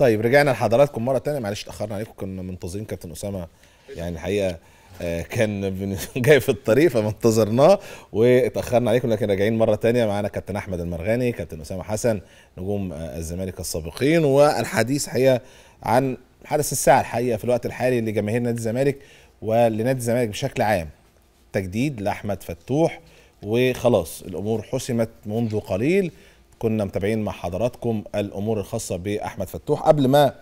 طيب رجعنا لحضراتكم مره تانية معلش اتاخرنا عليكم كنا منتظرين كابتن اسامه يعني الحقيقه آه، كان جاي في الطريق فما انتظرناه واتاخرنا عليكم لكن راجعين مره تانية معانا كابتن احمد المرغني كابتن اسامه حسن نجوم آه، الزمالك السابقين والحديث حقيقه عن حدث الساعه الحقيقه في الوقت الحالي لجماهير نادي الزمالك ولنادي الزمالك بشكل عام تجديد لاحمد فتوح وخلاص الامور حسمت منذ قليل كنا متابعين مع حضراتكم الامور الخاصه باحمد فتوح قبل ما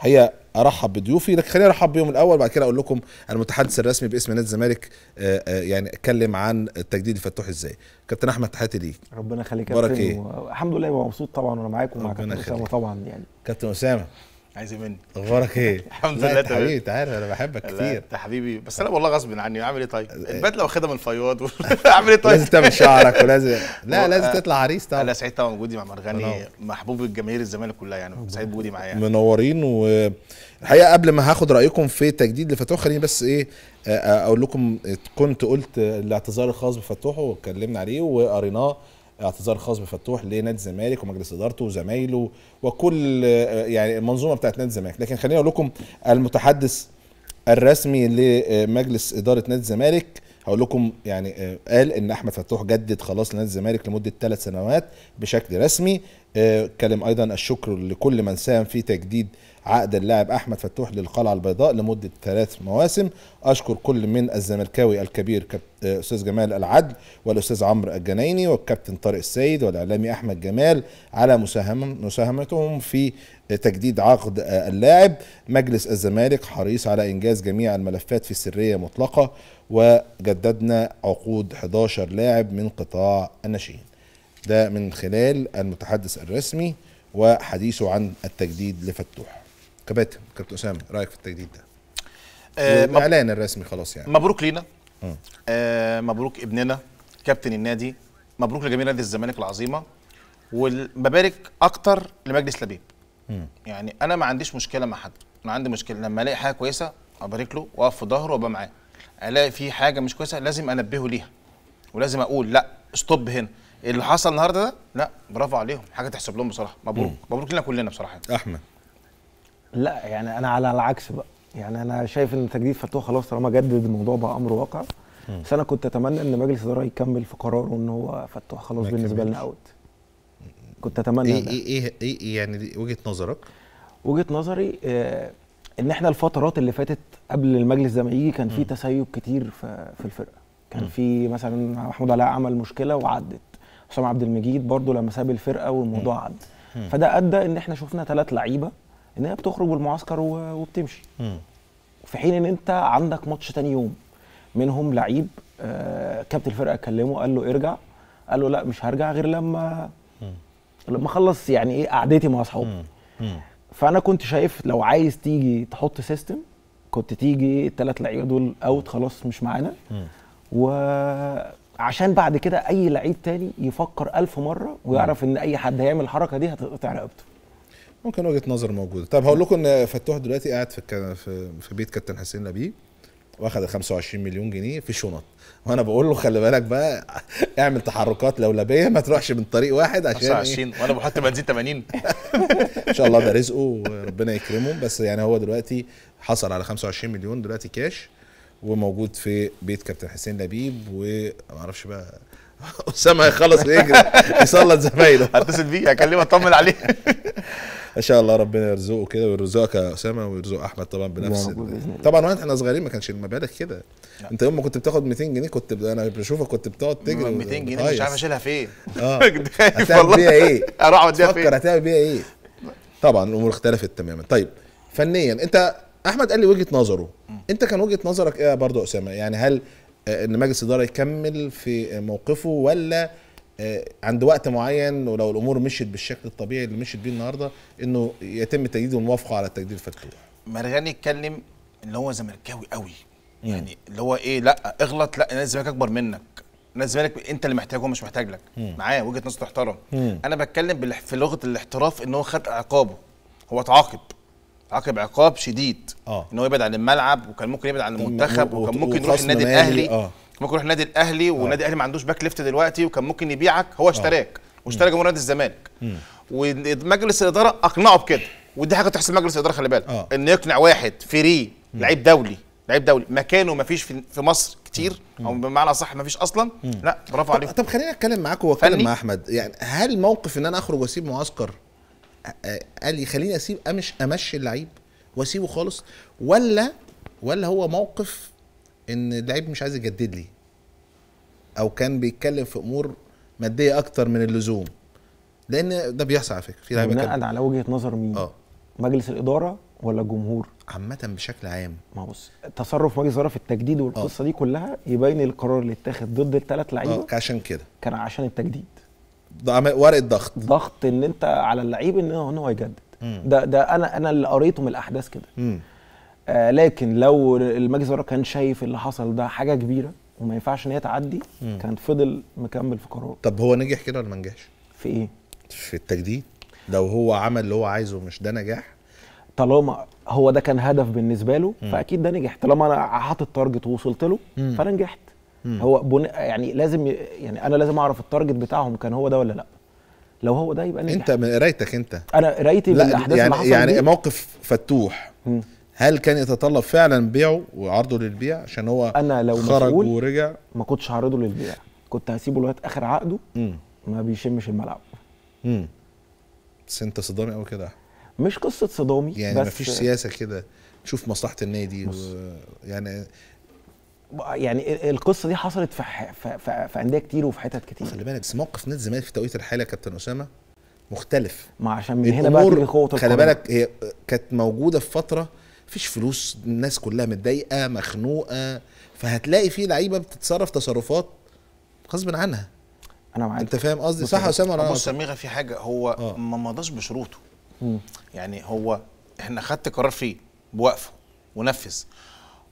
هي ارحب بضيوفي لكن خليني ارحب بيهم الاول بعد كده اقول لكم المتحدث الرسمي باسم نادي الزمالك آه، آه، يعني اتكلم عن التجديد الفتوح ازاي كابتن احمد تحياتي ليك ربنا يخليك يا كابتن ايه؟ الحمد لله مبسوط طبعا وانا معاكم ومع كابتن اسامه طبعا يعني كابتن اسامه عايز ايه مني اخبارك ايه؟ الحمد لله تمام حبيبي انت عارف انا بحبك كتير انت حبيبي بس انا والله غصب عني اعمل ايه طيب؟ أه، البدله واخدها من الفياض اعمل ايه طيب؟ لازم تعمل شعرك ولازم لا لازم آه، تطلع عريس طبعا انا سعيد طبعا وجودي مع مرغني محبوب الجماهير الزمالك كلها يعني سعيد بوجودي معايا يعني. منورين والحقيقه قبل ما هاخد رايكم في تجديد لفتوح خليني بس ايه آه، اقول لكم كنت قلت الاعتذار الخاص بفتوح واتكلمنا عليه وقريناه اعتذار خاص بفتوح لنادي الزمالك ومجلس ادارته وزمايله وكل يعني المنظومه بتاعت نادي الزمالك لكن خليني اقول لكم المتحدث الرسمي لمجلس اداره نادي الزمالك هقول لكم يعني آه، قال ان احمد فتوح جدد خلاص لنادي الزمالك لمده ثلاث سنوات بشكل رسمي اتكلم آه، ايضا الشكر لكل من ساهم في تجديد عقد اللاعب احمد فتوح للقلعه البيضاء لمده ثلاث مواسم اشكر كل من الزملكاوي الكبير آه، استاذ جمال العدل والاستاذ عمرو الجنايني والكابتن طارق السيد والاعلامي احمد جمال على مساهمتهم في تجديد عقد اللاعب مجلس الزمالك حريص على انجاز جميع الملفات في سريه مطلقه وجددنا عقود 11 لاعب من قطاع الناشئين ده من خلال المتحدث الرسمي وحديثه عن التجديد لفتوح كابتن كابتن اسامه رايك في التجديد ده آه الاعلان الرسمي خلاص يعني مبروك لينا آه. آه مبروك ابننا كابتن النادي مبروك لجميع نادي الزمالك العظيمه وببارك اكتر لمجلس لبيب م. يعني انا ما عنديش مشكله مع حد انا عندي مشكله لما الاقي حاجه كويسه ابارك له واقف في ظهره وابقى معاه الاقي في حاجه مش كويسه لازم انبهه ليها ولازم اقول لا ستوب هنا اللي حصل النهارده ده لا برافو عليهم حاجه تحسب لهم بصراحه مبروك مم. مبروك لنا كلنا بصراحه يعني. احمد لا يعني انا على العكس بقى يعني انا شايف ان تجديد فتوى خلاص طالما جدد الموضوع بقى امر واقع بس انا كنت اتمنى ان مجلس الاداره يكمل في قراره ان هو فتوى خلاص بالنسبه لنا اوت كنت اتمنى إيه،, ايه ايه ايه يعني وجهه نظرك وجهه نظري آه ان احنا الفترات اللي فاتت قبل المجلس ده يجي كان في تسيب كتير في الفرقه كان في مثلا محمود علاء عمل مشكله وعدت حسام عبد المجيد برضو لما ساب الفرقه والموضوع عدى فده ادى ان احنا شفنا ثلاث لعيبه ان هي بتخرج بالمعسكر وبتمشي في حين ان انت عندك ماتش تاني يوم منهم لعيب آه، كابتن الفرقه كلمه قال له ارجع قال له لا مش هرجع غير لما لما اخلص يعني ايه قعدتي مع اصحابي فانا كنت شايف لو عايز تيجي تحط سيستم كنت تيجي الثلاث لعيبه دول اوت خلاص مش معانا وعشان بعد كده اي لعيب تاني يفكر ألف مره ويعرف ان اي حد هيعمل الحركه دي هتقطع رقبته ممكن وجهه نظر موجوده طب هقول لكم ان فتوح دلوقتي قاعد في في بيت كابتن حسين نبيه واخد ال 25 مليون جنيه في شنط وانا بقول له خلي بالك بقى اعمل تحركات لولبيه ما تروحش من طريق واحد عشان 25 إيه؟ وانا بحط بنزين 80 ان شاء الله ده رزقه وربنا يكرمه بس يعني هو دلوقتي حصل على 25 مليون دلوقتي كاش وموجود في بيت كابتن حسين لبيب وما اعرفش بقى اسامه هيخلص ويجري يسلط زمايله هتصل بيه اكلمه اطمن عليه ان شاء الله ربنا يرزقه كده ويرزقك يا اسامه ويرزق احمد طبعا بنفس طبعا طبعا احنا صغيرين ما كانش المبالغ كده نعم. انت يوم ما كنت بتاخد 200 جنيه كنت انا بشوفك كنت بتقعد تجري 200 جنيه مش عارف اشيلها فين اه هتعمل بيها ايه اروح اوديها فين هتعمل بيها ايه طبعا الامور اختلفت تماما طيب فنيا انت احمد قال لي وجهه نظره انت كان وجهه نظرك ايه برضه اسامه يعني هل آه، ان مجلس الاداره يكمل في موقفه ولا آه، عند وقت معين ولو الامور مشيت بالشكل الطبيعي اللي مشيت بيه النهارده انه يتم تجديد الموافقه على التجديد الفاتوره مرغني اتكلم اللي هو زملكاوي قوي يعني اللي هو ايه لا اغلط لا انا الزمالك اكبر منك انا الزمالك انت اللي محتاجه مش محتاج لك معاه وجهه نظر تحترم انا بتكلم في لغه الاحتراف ان هو خد عقابه هو اتعاقب عاقب عقاب شديد آه. ان هو يبعد عن الملعب وكان ممكن يبعد عن المنتخب وكان ممكن يروح النادي الاهلي آه. ممكن يروح النادي الاهلي آه. والنادي الاهلي ما عندوش باك ليفت دلوقتي وكان ممكن يبيعك هو آه. اشتراك واشترى جمهور نادي الزمالك ومجلس الاداره اقنعه بكده ودي حاجه تحصل مجلس الاداره خلي بالك آه. ان يقنع واحد فري لعيب دولي لعيب دولي مكانه ما فيش في مصر كتير مم. او بمعنى صح ما فيش اصلا مم. لا برافو عليك طب, خلينا خليني اتكلم معاك واتكلم مع احمد يعني هل موقف ان انا اخرج واسيب معسكر قال لي خليني اسيب امش امشي اللعيب واسيبه خالص ولا ولا هو موقف ان اللعيب مش عايز يجدد لي او كان بيتكلم في امور ماديه اكتر من اللزوم لان ده بيحصل على فكره في لعيبه بناء على وجهه نظر مين؟ اه مجلس الاداره ولا الجمهور؟ عامة بشكل عام ما بص تصرف مجلس الاداره في التجديد والقصه آه. دي كلها يبين القرار اللي اتاخد ضد الثلاث لعيبه اه عشان كده كان عشان التجديد ورقه ضغط ضغط ان انت على اللعيب ان هو, إن هو يجدد مم. ده ده انا انا اللي قريته من الاحداث كده آه لكن لو المجلس الاداره كان شايف اللي حصل ده حاجه كبيره وما ينفعش ان هي تعدي مم. كان فضل مكمل في قراره طب هو نجح كده ولا ما نجحش؟ في ايه؟ في التجديد لو هو عمل اللي هو عايزه مش ده نجاح؟ طالما هو ده كان هدف بالنسبه له مم. فاكيد ده نجح طالما انا حاطط تارجت ووصلت له مم. فانا نجحت مم. هو بن... يعني لازم يعني انا لازم اعرف التارجت بتاعهم كان هو ده ولا لا لو هو ده يبقى نجح انت من قرايتك انت انا قرايتي بالاحداث يعني اللي يعني دي. موقف فتوح مم. هل كان يتطلب فعلا بيعه وعرضه للبيع عشان هو انا لو خرج ورجع ما كنتش هعرضه للبيع كنت هسيبه لغايه اخر عقده مم. ما بيشمش الملعب امم بس انت صدامي قوي كده مش قصه صدامي يعني ما مفيش سياسه كده تشوف مصلحه النادي و... يعني يعني القصه دي حصلت في ح... في, في انديه كتير وفي حتت كتير خلي بالك بس موقف نادي الزمالك في توقيت الحاله كابتن اسامه مختلف ما عشان من هنا بقى تيجي قوه خلي بالك هي كانت موجوده في فتره مفيش فلوس الناس كلها متضايقه مخنوقه فهتلاقي في لعيبه بتتصرف تصرفات غصب عنها انا معاك انت فاهم قصدي صح يا اسامه بص سميغه في حاجه هو آه. ما مضاش بشروطه م. يعني هو احنا خدت قرار فيه بوقفه ونفذ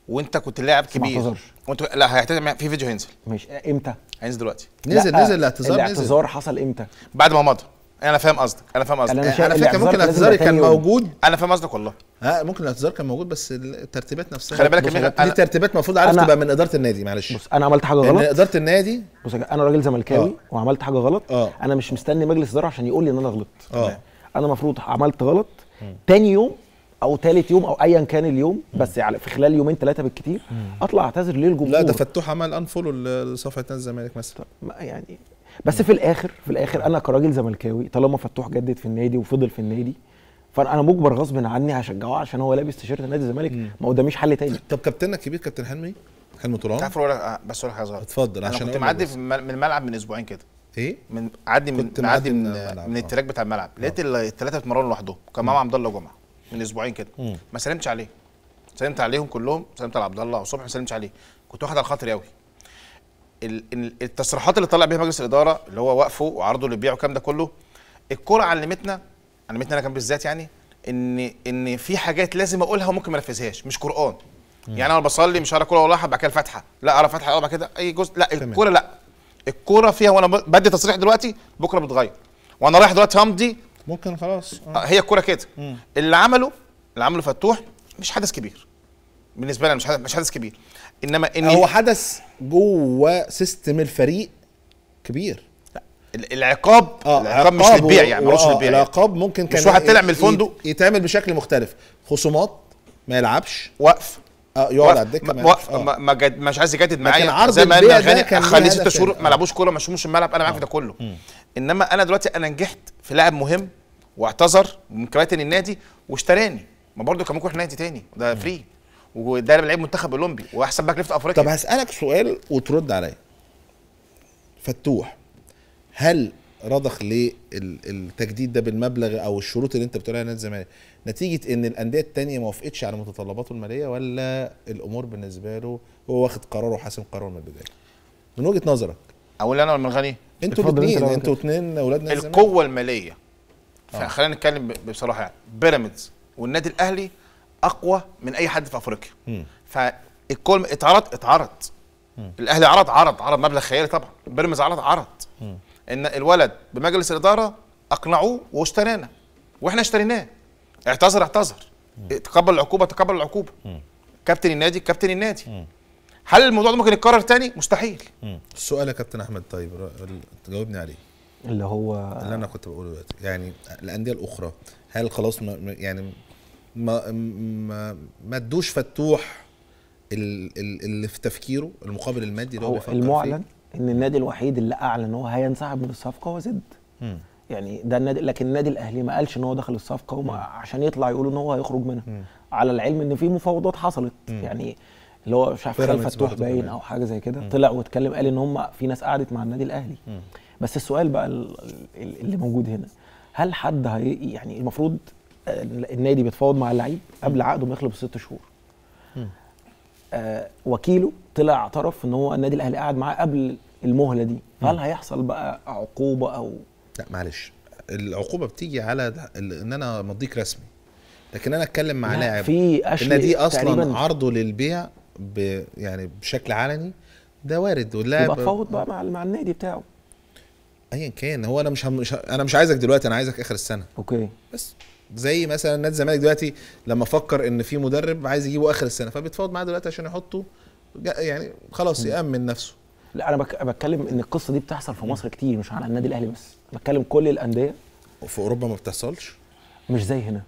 وانت كنت لاعب كبير ما وانت لا هيعتذر في فيديو هينزل مش آه، امتى؟ هينزل دلوقتي نزل نزل الاعتذار الاعتذار حصل امتى؟ بعد ما مضى انا فاهم قصدك انا فاهم قصدك انا, أنا فاكر ممكن الاعتذار كان موجود انا فاهم قصدك والله ها آه، ممكن الاعتذار كان موجود بس الترتيبات نفسها خلي بالك دي ترتيبات المفروض عارف تبقى من اداره النادي معلش بص انا عملت حاجه غلط اداره النادي بص انا راجل زملكاوي آه. وعملت حاجه غلط أوه. انا مش مستني مجلس اداره عشان يقول لي ان انا غلطت انا المفروض عملت غلط تاني يوم او ثالث يوم او ايا كان اليوم بس يعني في خلال يومين ثلاثه بالكتير اطلع اعتذر للجمهور لا ده فتوح عمل انفولو لصفحه نادي الزمالك مثلا يعني بس في الاخر في الاخر انا كراجل زملكاوي طالما فتوح جدد في النادي وفضل في النادي فانا مجبر غصب عني هشجعه عشان هو لابس تيشيرت نادي الزمالك ما هو ده مش حل تاني طب كابتننا الكبير كابتن حلمي حلمي طولان تعرف ولا آه، بس ولا حاجه صغيره اتفضل عشان انا كنت معدي من الملعب من اسبوعين كده ايه من عدي من معدي من, من آه. التراك بتاع الملعب لقيت آه. الثلاثه بيتمرنوا لوحدهم كان معاهم عبد الله جمعه من اسبوعين كده ما سلمتش عليه سلمت عليهم كلهم سلمت على عبد الله وصبحي ما سلمتش عليه كنت واخد على خاطري قوي التصريحات اللي طلع بيها مجلس الاداره اللي هو وقفه وعرضه اللي والكلام ده كله الكوره علمتنا علمتنا انا كان بالذات يعني ان ان في حاجات لازم اقولها وممكن ما انفذهاش مش قران يعني انا بصلي مش هقرا كوره ولا بعد كده الفاتحه لا اقرا فاتحه اقرا كده اي جزء لا الكوره لا الكوره فيها وانا بدي تصريح دلوقتي بكره بتغير وانا رايح دلوقتي همضي ممكن خلاص آه. آه. هي الكوره كده مم. اللي عمله اللي عمله فتوح مش حدث كبير بالنسبه لنا مش حدث مش حدث كبير انما ان هو حدث جوه سيستم الفريق كبير العقاب آه العقاب مش للبيع يعني مش للبيع آه، يعني. العقاب ممكن كان مش واحد طلع من الفندق يتعمل بشكل مختلف خصومات ما يلعبش وقف اه يقعد على الدكه ما وقف ما جد مش عايز يجدد معايا زي ما انا غني خليه ست شهور يعني. ما لعبوش آه. كوره ما شموش الملعب انا معاك في ده كله انما انا دلوقتي انا نجحت في لاعب مهم واعتذر من كباتن النادي واشتراني ما برضه كان ممكن يروح نادي تاني ده فري وده لعيب منتخب اولمبي واحسن باك ليفت افريقيا طب هسالك سؤال وترد عليا فتوح هل رضخ للتجديد ده بالمبلغ او الشروط اللي انت بتقولها نادي الزمالك نتيجه ان الانديه الثانيه ما وافقتش على متطلباته الماليه ولا الامور بالنسبه له هو واخد قراره وحاسم قراره من البدايه من وجهه نظرك اقول انا ولا من غني انتوا الاثنين انتوا اثنين اولاد نادي القوه الماليه اه. فخلينا نتكلم بصراحه يعني بيراميدز والنادي الاهلي اقوى من اي حد في افريقيا فالكل اتعرض اتعرض الاهلي عرض عرض عرض مبلغ خيالي طبعا بيراميدز عرض عرض م. ان الولد بمجلس الاداره اقنعوه واشترينا واحنا اشتريناه اعتذر اعتذر تقبل العقوبه تقبل العقوبه م. كابتن النادي كابتن النادي م. هل الموضوع ده ممكن يتكرر تاني مستحيل السؤال يا كابتن احمد طيب تجاوبني عليه اللي هو اللي انا كنت بقوله دلوقتي يعني الانديه الاخرى هل خلاص ما يعني ما ما ما ادوش فتوح اللي في تفكيره المقابل المادي اللي هو المعلن فيه. ان النادي الوحيد اللي اعلن هو هينسحب من الصفقه هو زد يعني ده النادي لكن النادي الاهلي ما قالش ان هو دخل الصفقه وما عشان يطلع يقول ان هو هيخرج منها م. على العلم ان في مفاوضات حصلت م. يعني اللي هو مش عارف فتوح باين او حاجه زي كده طلع واتكلم قال ان هم في ناس قعدت مع النادي الاهلي م. بس السؤال بقى اللي موجود هنا هل حد هي يعني المفروض آه، النادي بيتفاوض مع اللعيب قبل عقده ما يخلص ست شهور آه وكيله طلع اعترف ان هو النادي الاهلي قعد معاه قبل المهله دي هل هيحصل بقى عقوبه او لا معلش العقوبه بتيجي على ان انا مضيك رسمي لكن انا اتكلم مع لاعب في النادي اصلا عرضه للبيع ب يعني بشكل علني ده وارد واللاعب يبقى بقى مع النادي بتاعه ايا كان هو انا مش هم... مش انا مش عايزك دلوقتي انا عايزك اخر السنه اوكي بس زي مثلا نادي الزمالك دلوقتي لما فكر ان في مدرب عايز يجيبه اخر السنه فبيتفاوض معاه دلوقتي عشان يحطه يعني خلاص يامن نفسه لا انا بك... بتكلم ان القصه دي بتحصل في مصر كتير مش على النادي الاهلي بس بتكلم كل الانديه وفي اوروبا ما بتحصلش مش زي هنا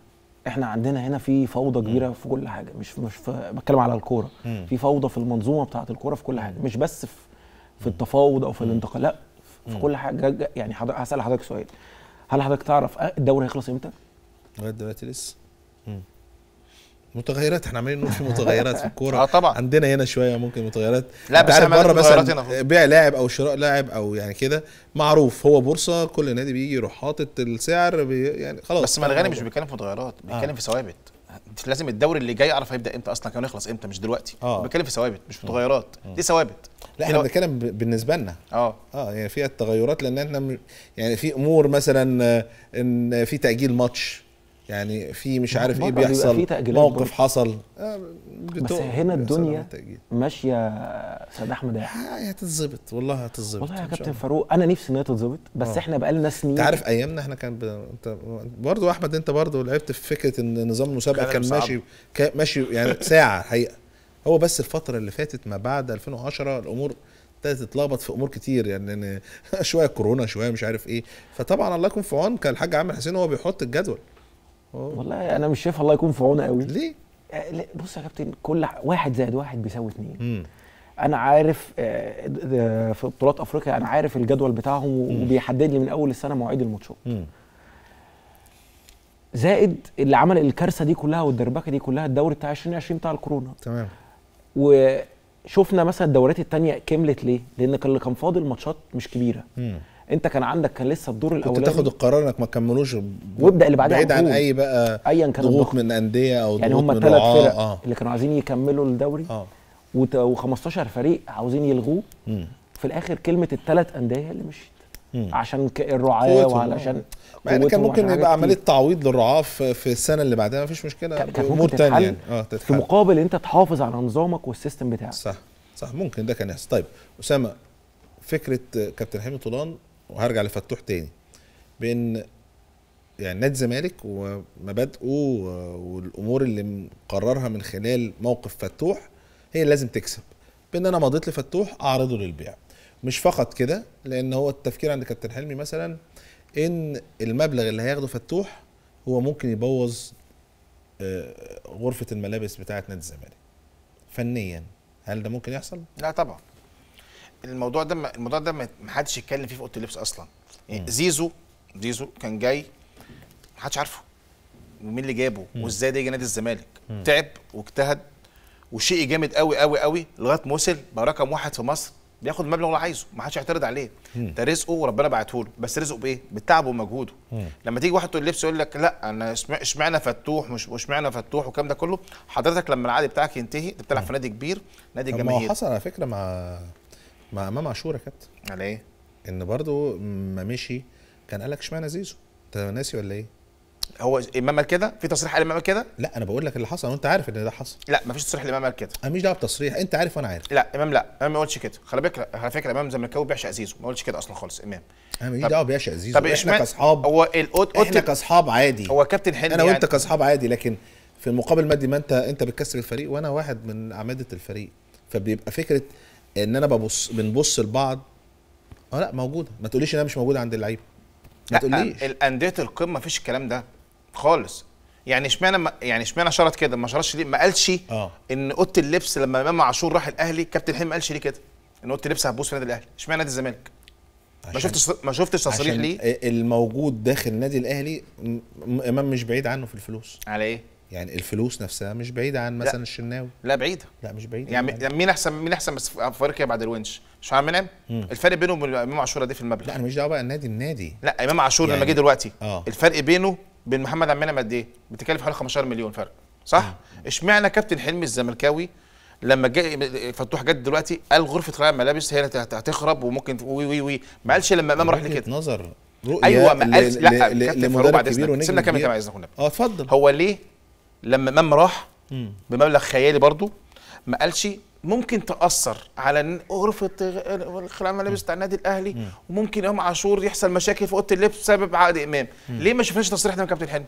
احنا عندنا هنا في فوضى كبيره في كل حاجه مش مش في بتكلم على الكوره في فوضى في المنظومه بتاعه الكوره في كل حاجه مش بس في في التفاوض او في الانتقال لا في كل حاجه يعني حضر... هسال حضرتك سؤال هل حضرتك تعرف الدوري هيخلص امتى؟ لغايه دلوقتي لسه متغيرات احنا عمالين نقول في متغيرات في الكوره اه طبعا عندنا هنا شويه ممكن متغيرات لا بس بره مثلا بيع لاعب او شراء لاعب او يعني كده معروف هو بورصه كل نادي بيجي يروح حاطط السعر بي يعني خلاص بس ملغاني مش بيتكلم في متغيرات آه. بيتكلم آه. في ثوابت لازم الدوري اللي جاي اعرف هيبدا امتى اصلا كان يخلص امتى مش دلوقتي آه. بيتكلم في ثوابت مش آه. متغيرات آه. دي ثوابت لا احنا بنتكلم بالنسبه لنا اه اه يعني فيها التغيرات لان احنا يعني في امور مثلا آه، ان في تاجيل ماتش يعني في مش عارف ايه بيحصل موقف حصل آه، بس هنا الدنيا ماشيه استاذ احمد آه، يعني هتتظبط والله هتتظبط والله يا كابتن فاروق انا نفسي ان هي تتظبط بس أوه. احنا بقالنا سنين انت عارف ايامنا احنا كان ب... انت برضه احمد انت برضه لعبت في فكره ان نظام المسابقه كان, كان ماشي كان ماشي يعني ساعه حقيقه هو بس الفتره اللي فاتت ما بعد 2010 الامور ابتدت تتلخبط في امور كتير يعني شويه كورونا شويه مش عارف ايه فطبعا الله يكون في عون كان الحاج عامر حسين هو بيحط الجدول أوه. والله انا مش شايف الله يكون في عون قوي ليه آه، بص يا كابتن كل واحد زائد واحد بيساوي اثنين انا عارف آه، في بطولات افريقيا انا عارف الجدول بتاعهم وبيحدد لي من اول السنه مواعيد الماتشات زائد اللي عمل الكارثه دي كلها والدربكه دي كلها الدوري بتاع 2020 بتاع الكورونا تمام وشفنا مثلا الدورات الثانيه كملت ليه؟ لان اللي كان فاضل ماتشات مش كبيره مم. انت كان عندك كان لسه الدور الاولاني كنت تاخد القرار انك ما تكملوش وابدا اللي بعدها بعيد عن اي بقى ايا كان ضغوط من انديه او يعني هم الثلاث فرق آه. اللي كانوا عايزين يكملوا الدوري آه. و15 فريق عاوزين يلغوه في الاخر كلمه الثلاث انديه اللي مشيت عشان الرعاه وعلشان مع ان كان ممكن يبقى عمليه تعويض للرعاه في السنه اللي بعدها مفيش مشكله كان امور تانية يعني اه تتحل. في مقابل انت تحافظ على نظامك والسيستم بتاعك صح صح ممكن ده كان يحصل طيب اسامه فكره آه، كابتن حلمي طولان وهرجع لفتوح تاني بان يعني نادي الزمالك ومبادئه آه، والامور اللي مقررها من خلال موقف فتوح هي اللي لازم تكسب بان انا مضيت لفتوح اعرضه للبيع مش فقط كده لان هو التفكير عند كابتن حلمي مثلا ان المبلغ اللي هياخده فتوح هو ممكن يبوظ آه، غرفه الملابس بتاعه نادي الزمالك فنيا هل ده ممكن يحصل لا طبعا الموضوع ده الموضوع ده ما حدش يتكلم فيه في اوضه اللبس اصلا يعني زيزو زيزو كان جاي ما حدش عارفه ومين اللي جابه وازاي ده يجي نادي الزمالك تعب واجتهد وشيء جامد قوي قوي قوي لغايه ما وصل بقى رقم واحد في مصر بياخد المبلغ اللي عايزه ما حدش يعترض عليه ده رزقه وربنا بعته له بس رزقه بايه بالتعب ومجهوده لما تيجي واحد تقول لبس يقول لك لا انا اشمعنى فتوح مش اشمعنى فتوح والكلام ده كله حضرتك لما العقد بتاعك ينتهي انت بتلعب في نادي كبير نادي ما حصل على فكره مع مع امام عاشور يا كابتن على ايه ان برضه ما مشي كان قال لك اشمعنى زيزو انت ناسي ولا ايه هو امام قال كده في تصريح قال الامام قال كده لا انا بقول لك اللي حصل وانت عارف ان ده حصل لا مفيش تصريح الامام قال كده انا مش دعوه بتصريح انت عارف وانا عارف لا امام لا امام ما قالش كده خلي بالك على فكره امام زملكاوي بيعشق زيزو ما قالش كده اصلا خالص امام انا ماليش دعوه بيعشق زيزو طب احنا كاصحاب هو القط احنا كاصحاب عادي هو كابتن حلمي انا وانت يعني كاصحاب عادي لكن في المقابل المادي ما انت انت بتكسب الفريق وانا واحد من اعمده الفريق فبيبقى فكره ان انا ببص بنبص لبعض اه لا موجوده ما تقوليش انها مش موجوده عند اللعيبه ما تقوليش الانديه القمه فيش الكلام ده خالص يعني اشمعنى يعني اشمعنى شرط كده ما شرطش ليه ما قالش آه. ان اوضه اللبس لما امام عاشور راح الاهلي كابتن حلمي ما قالش ليه كده ان اوضه اللبس هتبوس في النادي الاهلي اشمعنى نادي الزمالك ما شفتش ما شفتش تصريح ليه الموجود داخل النادي الاهلي امام مش بعيد عنه في الفلوس على ايه يعني الفلوس نفسها مش بعيده عن مثلا لا. الشناوي لا بعيده لا مش بعيده يعني, يعني مين احسن مين احسن بس في افريقيا بعد الونش مش عارف منعم الفرق بينه وبين امام عاشور ده في المبلغ لا انا مش دعوه بقى النادي النادي لا امام عاشور يعني لما جه دلوقتي آه. الفرق بينه بين محمد عمنا قد ايه؟ بتكلف حوالي 15 مليون فرق صح؟ اشمعنى كابتن حلمي الزملكاوي لما جاء فتوح جد دلوقتي قال غرفه رعايه الملابس هي اللي هتخرب وممكن وي وي وي ما قالش لما امام راح لكده نظر رؤية ايوه ما قالش لا كابتن فاروق بعد اذنك سيبنا كمل كما اذنك اه اتفضل هو ليه لما امام راح بمبلغ خيالي برضه ما قالش ممكن تاثر على غرفه الخلاع الملابس بتاع النادي الاهلي مم. وممكن يوم عاشور يحصل مشاكل في اوضه اللبس بسبب عقد امام مم. ليه ما شفناش تصريح ده من كابتن حلمي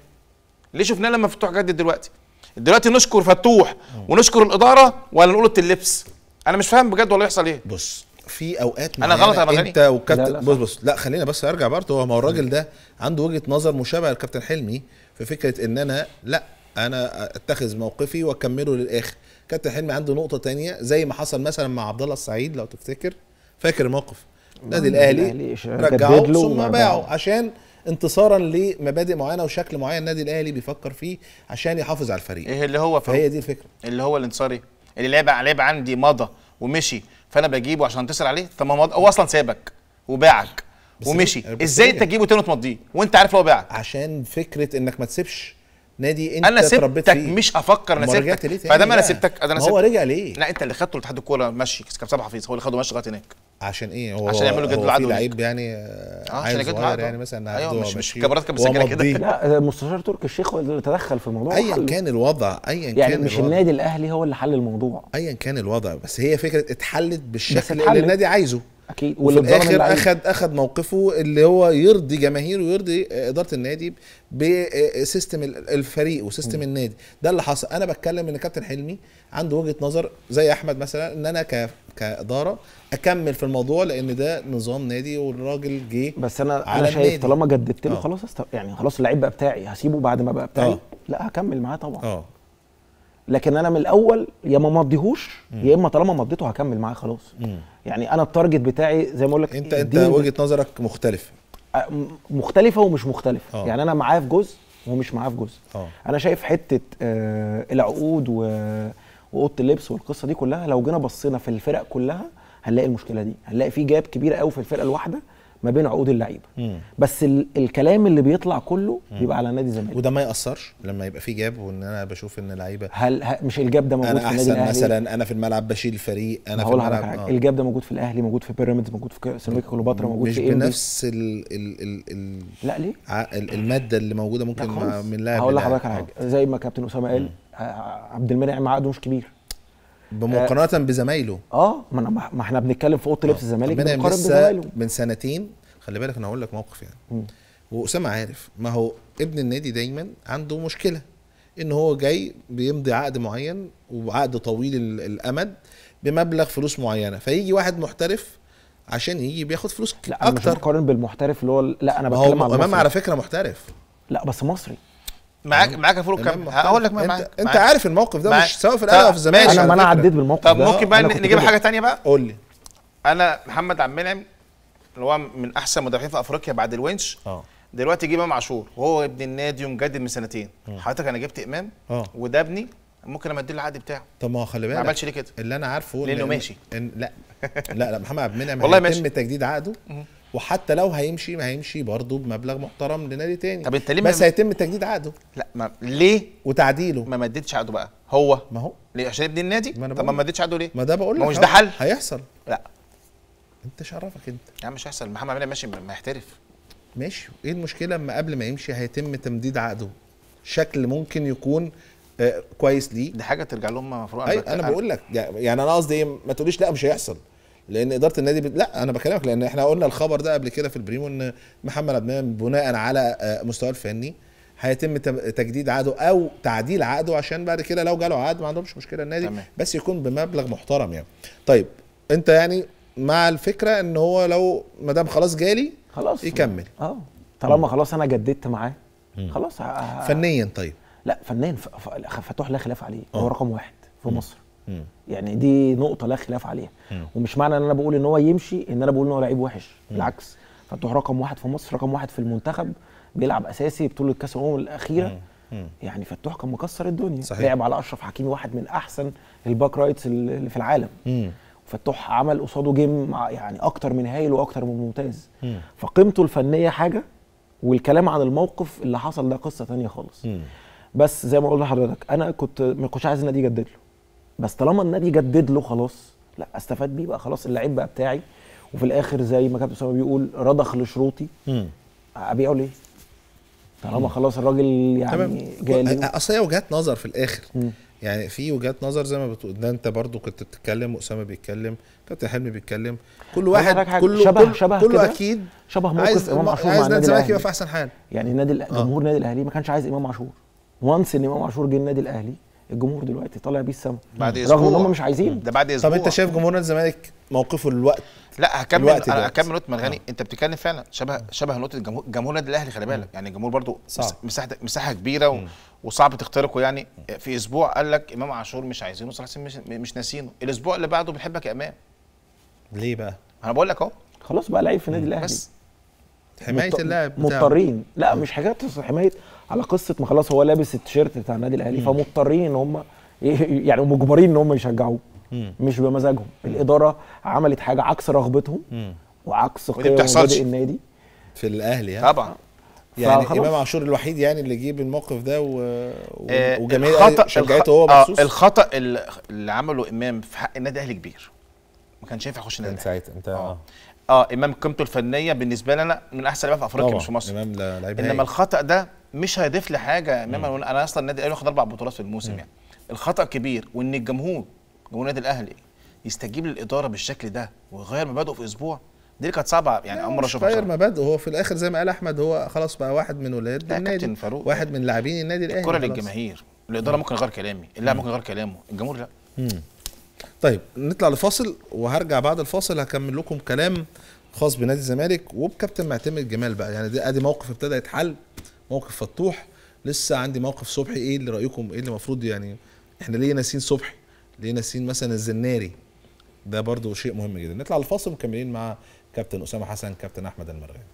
ليه شفناه لما فتوح جدد دلوقتي دلوقتي نشكر فتوح مم. ونشكر الاداره ولا نقول اللبس انا مش فاهم بجد والله يحصل ايه بص في اوقات انا غلط انا انت وكابتن بص بص لا خلينا بس ارجع برضه هو الراجل ده عنده وجهه نظر مشابهه لكابتن حلمي في فكره ان انا لا انا اتخذ موقفي واكمله للاخر كابتن حلمي عنده نقطه تانية زي ما حصل مثلا مع عبد الله السعيد لو تفتكر فاكر الموقف النادي الاهلي رجعه ثم باعوا عشان انتصارا لمبادئ معينه وشكل معين النادي الاهلي بيفكر فيه عشان يحافظ على الفريق ايه اللي هو فهي دي الفكره اللي هو الانتصاري إيه؟ اللي لعب لعب عندي مضى ومشي فانا بجيبه عشان انتصر عليه طب ما هو اصلا سابك وباعك ومشي ازاي انت تجيبه تاني وتمضيه وانت عارف هو باعك عشان فكره انك ما تسيبش نادي انت انا سبتك فيه. مش هفكر انا سبتك فدام انا سبتك انا هو رجع ليه لا انت اللي خدته لاتحاد الكوره مشي كان سبعه حفيظ هو اللي خده مشي لغايه هناك عشان ايه هو عشان يعملوا جدول عدل لعيب يعني آه عشان يجدول يعني مثلا ايوه مش مش كبرات كان مسجله كده لا آه، مستشار تركي الشيخ هو اللي تدخل في الموضوع ايا كان الوضع ايا يعني كان يعني مش الوضع. النادي الاهلي هو اللي حل الموضوع ايا كان الوضع بس هي فكره اتحلت بالشكل اللي النادي عايزه اكيد وفي الاخر اخذ اخد موقفه اللي هو يرضي جماهيره ويرضي اداره النادي بسيستم الفريق وسيستم م. النادي ده اللي حصل انا بتكلم ان كابتن حلمي عنده وجهه نظر زي احمد مثلا ان انا ك... كاداره اكمل في الموضوع لان ده نظام نادي والراجل جه بس انا انا شايف طالما جددت له آه. خلاص يعني خلاص اللعيب بقى بتاعي هسيبه بعد ما بقى بتاعي أوه. لا هكمل معاه طبعا اه لكن انا من الاول يا ما مضيهوش يا اما طالما مضيته هكمل معاه خلاص مم. يعني انا التارجت بتاعي زي ما اقول لك انت انت وجهه نظرك مختلفه مختلفه ومش مختلفه أوه. يعني انا معاه في جزء ومش معاه في جزء أوه. انا شايف حته آه العقود واوضه اللبس والقصه دي كلها لو جينا بصينا في الفرق كلها هنلاقي المشكله دي هنلاقي في جاب كبيره قوي في الفرقه الواحده ما بين عقود اللعيبه بس ال الكلام اللي بيطلع كله مم. بيبقى على نادي الزمالك وده ما ياثرش لما يبقى في جاب وان انا بشوف ان لعيبه هل مش الجاب ده موجود في النادي الاهلي انا احسن مثلا انا في الملعب بشيل الفريق انا في الملعب حاجة. آه. الجاب ده موجود في الاهلي موجود في بيراميدز موجود في سيراميكا كليوباترا موجود مش في مش بنفس ال ال ال ال لا ليه الماده اللي موجوده ممكن من لاعب هقول لحضرتك على حاجه آه. زي ما كابتن اسامه قال آه، عبد المنعم عقده مش كبير بمقارنه آه بزمايله اه ما انا ما احنا بنتكلم في اوضه آه. لبس الزمالك بنقارن بزمايله من سنتين خلي بالك انا هقول لك موقف يعني واسامه عارف ما هو ابن النادي دايما عنده مشكله ان هو جاي بيمضي عقد معين وعقد طويل الامد بمبلغ فلوس معينه فيجي واحد محترف عشان يجي بياخد فلوس لا اكتر لا مش بالمحترف اللي هو لا انا بتكلم هو على امام على فكره محترف لا بس مصري معاك معاك فوق كام هقول لك معاك انت, عارف الموقف ده معاك. مش سواء في الاهلي او في الزمالك انا ما انا عديت بالموقف طب ممكن بقى نجيب حاجه ثانيه بقى قول لي انا محمد عبد المنعم اللي هو من احسن مدافعين في افريقيا بعد الونش اه دلوقتي جه امام عاشور وهو ابن النادي ومجدد من سنتين آه. حضرتك انا جبت امام اه وده ابني ممكن اما اديله العقد بتاعه طب ما هو خلي بالك ما عملش ليه كده اللي انا عارفه لانه ماشي لا لا لا محمد عبد المنعم والله ماشي تجديد عقده وحتى لو هيمشي ما هيمشي برضه بمبلغ محترم لنادي تاني طب انت ليه بس هيتم تجديد عقده لا ما ليه وتعديله ما مدتش عقده بقى هو ما هو ليه عشان يبني النادي ما طب ما مدتش عقده ليه ما ده بقول لك مش ده حل هيحصل لا انت شرفك انت يا عم مش هيحصل محمد عماد ماشي ما يحترف ماشي ايه المشكله اما قبل ما يمشي هيتم تمديد عقده شكل ممكن يكون آه كويس ليه دي حاجه ترجع لهم مفروض انا بقول لك يعني انا قصدي ايه ما تقوليش لا مش هيحصل لان اداره النادي بت... لا انا بكلمك لان احنا قلنا الخبر ده قبل كده في البريمو ان محمد عبد المنعم بناء على آه، مستواه الفني هيتم تجديد عقده او تعديل عقده عشان بعد كده لو جاله عقد ما عندهمش مشكله النادي تمام. بس يكون بمبلغ محترم يعني طيب انت يعني مع الفكره ان هو لو ما دام خلاص جالي خلاص يكمل اه طالما خلاص انا جددت معاه خلاص فنيا طيب لا فنيا فتوح لا خلاف عليه اه. هو رقم واحد في مصر مم. يعني دي نقطه لا خلاف عليها مم. ومش معنى ان انا بقول ان هو يمشي ان انا بقول ان هو لعيب وحش مم. بالعكس فتوح رقم واحد في مصر رقم واحد في المنتخب بيلعب اساسي بطوله كاس الامم الاخيره مم. يعني فتوح كان مكسر الدنيا صحيح. لعب على اشرف حكيمي واحد من احسن الباك رايتس اللي في العالم مم. فتوح عمل قصاده جيم يعني اكتر من هايل واكتر من ممتاز مم. فقيمته الفنيه حاجه والكلام عن الموقف اللي حصل ده قصه تانية خالص مم. بس زي ما قلنا لحضرتك انا كنت ما كنتش عايز النادي يجدد له بس طالما النادي جدد له خلاص لا استفاد بيه بقى خلاص اللعيب بقى بتاعي وفي الاخر زي ما كابتن اسامه بيقول رضخ لشروطي ابيعه ليه؟ طالما خلاص الراجل يعني جاي لي اصل هي وجهات نظر في الاخر مم. يعني في وجهات نظر زي ما بتقول ده انت برضو كنت بتتكلم واسامه بيتكلم كابتن حلمي بيتكلم كل واحد كله شبه كل شبه كله اكيد شبه موقف امام عاشور عايز نادي الزمالك يبقى في احسن حال يعني نادي جمهور آه. نادي الاهلي ما كانش عايز امام عاشور وانس ان امام عاشور جه النادي الاهلي الجمهور دلوقتي طالع بيه السما بعد اسبوع رغم ان هم مش عايزين ده بعد اسبوع طب انت شايف جمهور نادي الزمالك موقفه الوقت لا هكمل الوقت انا هكمل نقطه مرغني آه. انت بتتكلم فعلا شبه شبه نقطه جمهور جمهور النادي الاهلي خلي بالك يعني الجمهور برضو مساحه مساحه كبيره و... وصعب تخترقه يعني في اسبوع قال لك امام عاشور مش عايزينه صلاح مش, مش ناسينه الاسبوع اللي بعده بنحبك يا امام ليه بقى انا بقول لك اهو خلاص بقى لعيب في النادي الاهلي بس حمايه اللاعب مضطرين لا مش حاجات حمايه على قصه ما خلاص هو لابس التيشيرت بتاع النادي الاهلي فمضطرين ان هم يعني مجبرين ان هم يشجعوه مش بمزاجهم الاداره عملت حاجه عكس رغبتهم وعكس قيم مبادئ النادي في الاهلي يعني طبعا يعني امام عاشور الوحيد يعني اللي جه بالموقف ده و... آه وجماهير شجعته هو مخصوص آه الخطا اللي عمله امام في حق النادي الاهلي كبير ما كانش ينفع يخش النادي الاهلي انت اه اه امام قيمته الفنيه بالنسبه لنا من احسن لعيبه في افريقيا مش في مصر امام لعيب انما الخطا ده مش هيضيف لي حاجه امام انا اصلا النادي الاهلي واخد اربع بطولات في الموسم يعني الخطا كبير وان الجمهور جمهور النادي الاهلي يستجيب للاداره بالشكل ده ويغير مبادئه في اسبوع دي كانت صعبه يعني عمر اشوفها غير مبادئه هو في الاخر زي ما قال احمد هو خلاص بقى واحد من ولاد النادي فاروق واحد من لاعبين النادي الاهلي الكره للجماهير الاداره ممكن غير كلامي اللاعب ممكن غير كلامه الجمهور لا مم. طيب نطلع لفاصل وهرجع بعد الفاصل هكمل لكم كلام خاص بنادي الزمالك وبكابتن معتمد جمال بقى يعني دي ادي موقف ابتدى يتحل موقف فتوح لسه عندي موقف صبحي ايه اللي رايكم ايه اللي المفروض يعني احنا ليه ناسين صبحي ليه ناسين مثلا الزناري ده برضو شيء مهم جدا نطلع الفاصل مكملين مع كابتن اسامه حسن كابتن احمد المرغني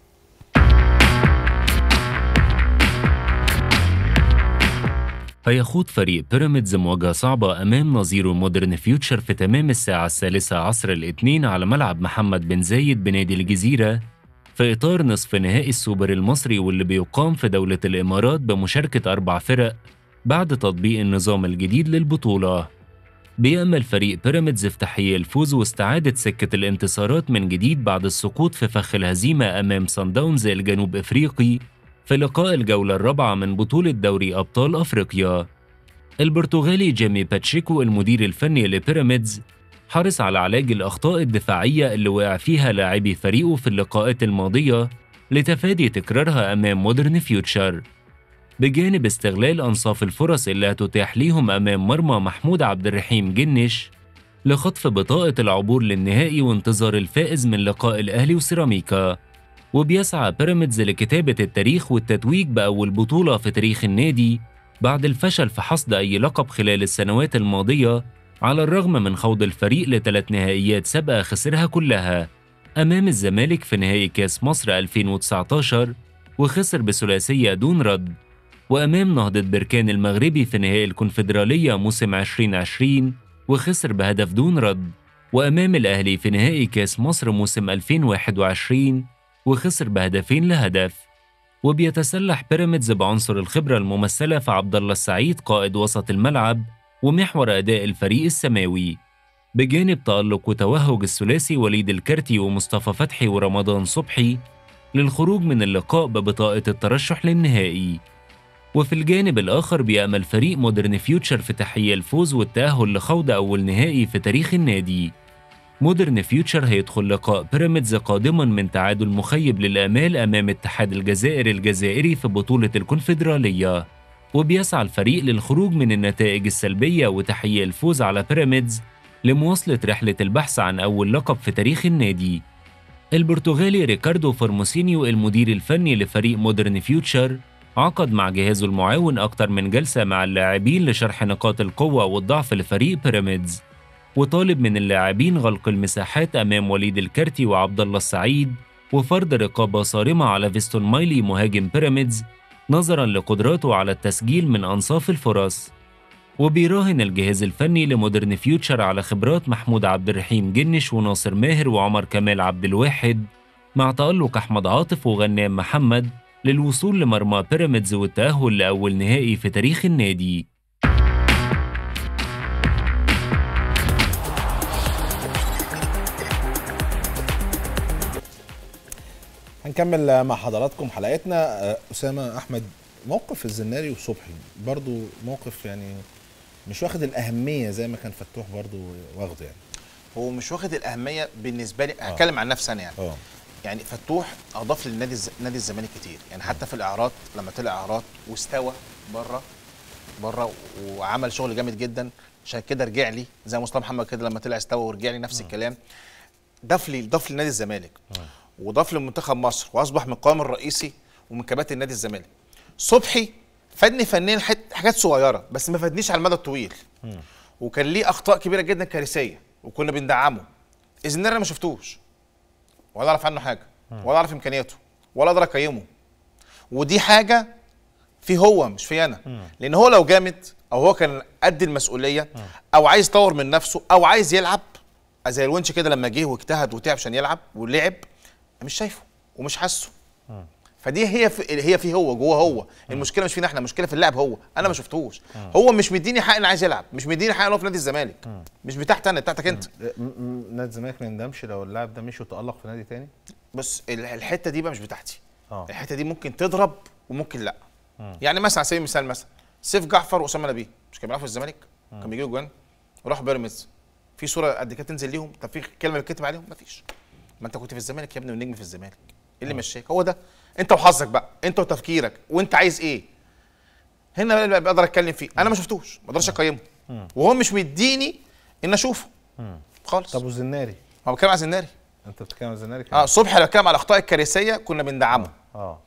فيخوض فريق بيراميدز مواجهة صعبة أمام نظيره مودرن فيوتشر في تمام الساعة الثالثة عصر الاثنين على ملعب محمد بن زايد بنادي الجزيرة في إطار نصف نهائي السوبر المصري واللي بيقام في دولة الإمارات بمشاركة أربع فرق بعد تطبيق النظام الجديد للبطولة بيأمل فريق بيراميدز في تحقيق الفوز واستعادة سكة الانتصارات من جديد بعد السقوط في فخ الهزيمة أمام صن داونز الجنوب إفريقي في لقاء الجولة الرابعة من بطولة دوري أبطال أفريقيا البرتغالي جيمي باتشيكو المدير الفني لبيراميدز حرص على علاج الأخطاء الدفاعية اللي وقع فيها لاعبي فريقه في اللقاءات الماضية لتفادي تكرارها أمام مودرن فيوتشر بجانب استغلال أنصاف الفرص اللي هتتاح ليهم أمام مرمى محمود عبد الرحيم جنش لخطف بطاقة العبور للنهائي وانتظار الفائز من لقاء الأهلي وسيراميكا وبيسعى بيراميدز لكتابة التاريخ والتتويج بأول بطولة في تاريخ النادي بعد الفشل في حصد أي لقب خلال السنوات الماضية على الرغم من خوض الفريق لثلاث نهائيات سابقة خسرها كلها أمام الزمالك في نهائي كاس مصر 2019 وخسر بثلاثية دون رد وأمام نهضة بركان المغربي في نهائي الكونفدرالية موسم 2020 وخسر بهدف دون رد وأمام الأهلي في نهائي كاس مصر موسم 2021 وخسر بهدفين لهدف وبيتسلح بيراميدز بعنصر الخبرة الممثلة في عبد الله السعيد قائد وسط الملعب ومحور أداء الفريق السماوي بجانب تألق وتوهج الثلاثي وليد الكرتي ومصطفى فتحي ورمضان صبحي للخروج من اللقاء ببطاقة الترشح للنهائي وفي الجانب الآخر بيأمل فريق مودرن فيوتشر في تحقيق الفوز والتأهل لخوض أول نهائي في تاريخ النادي مودرن فيوتشر هيدخل لقاء بيراميدز قادما من تعادل مخيب للآمال أمام اتحاد الجزائر الجزائري في بطولة الكونفدرالية وبيسعى الفريق للخروج من النتائج السلبية وتحقيق الفوز على بيراميدز لمواصلة رحلة البحث عن أول لقب في تاريخ النادي البرتغالي ريكاردو فورموسينيو المدير الفني لفريق مودرن فيوتشر عقد مع جهازه المعاون أكثر من جلسة مع اللاعبين لشرح نقاط القوة والضعف لفريق بيراميدز وطالب من اللاعبين غلق المساحات أمام وليد الكارتي وعبد الله السعيد وفرض رقابة صارمة على فيستون مايلي مهاجم بيراميدز نظرا لقدراته على التسجيل من أنصاف الفرص وبيراهن الجهاز الفني لمودرن فيوتشر على خبرات محمود عبد الرحيم جنش وناصر ماهر وعمر كمال عبد الواحد مع تألق أحمد عاطف وغنام محمد للوصول لمرمى بيراميدز والتأهل لأول نهائي في تاريخ النادي هنكمل مع حضراتكم حلقتنا آه، اسامه احمد موقف الزناري وصبحي برضو موقف يعني مش واخد الاهميه زي ما كان فتوح برضو واخده يعني هو مش واخد الاهميه بالنسبه لي آه. هتكلم عن نفسي انا يعني أوه. يعني فتوح اضاف للنادي نادي الزمالك كتير يعني حتى في الاعراض لما طلع اعراض واستوى بره بره وعمل شغل جامد جدا عشان كده رجع لي زي مصطفى محمد كده لما طلع استوى ورجع لي نفس أوه. الكلام ضاف لي ضاف لنادي الزمالك أوه. وضاف لمنتخب مصر واصبح من القوام الرئيسي ومن كباتن نادي الزمالك صبحي فادني فنيا حاجات صغيره بس ما فادنيش على المدى الطويل وكان ليه اخطاء كبيره جدا كارثيه وكنا بندعمه اذن انا ما شفتوش ولا اعرف عنه حاجه ولا اعرف امكانياته ولا اقدر اقيمه ودي حاجه في هو مش في انا لان هو لو جامد او هو كان قد المسؤوليه او عايز يطور من نفسه او عايز يلعب زي الونش كده لما جه واجتهد وتعب عشان يلعب ولعب مش شايفه ومش حاسه فدي هي في هي في هو جوه هو المشكله مش فينا احنا المشكله في اللاعب هو انا ما شفتهوش هو مش مديني حق اللي عايز يلعب مش مديني حق ان هو في نادي الزمالك مش بتاعتي انا بتاعتك انت نادي الزمالك ما يندمش لو اللاعب ده مشي وتالق في نادي تاني بس الحته دي بقى مش بتاعتي آه. الحته دي ممكن تضرب وممكن لا يعني مثلا على سبيل المثال مثلا سيف جعفر واسامه نبيه مش كانوا بيلعبوا في الزمالك كانوا بيجيبوا جوان وراحوا بيراميدز في صوره قد كده تنزل ليهم طب في كلمه بتكتب عليهم مفيش ما انت كنت في الزمالك يا ابني والنجم في الزمالك ايه اللي آه. مشاك هو ده انت وحظك بقى انت وتفكيرك وانت عايز ايه هنا اللي بقدر اتكلم فيه انا ما شفتوش ما اقدرش اقيمه وهو مش مديني ان اشوفه خالص طب وزناري هو بتكلم على زناري انت بتتكلم على زناري اه صبحي لو بتكلم على الاخطاء الكارثيه كنا بندعمه آه. اه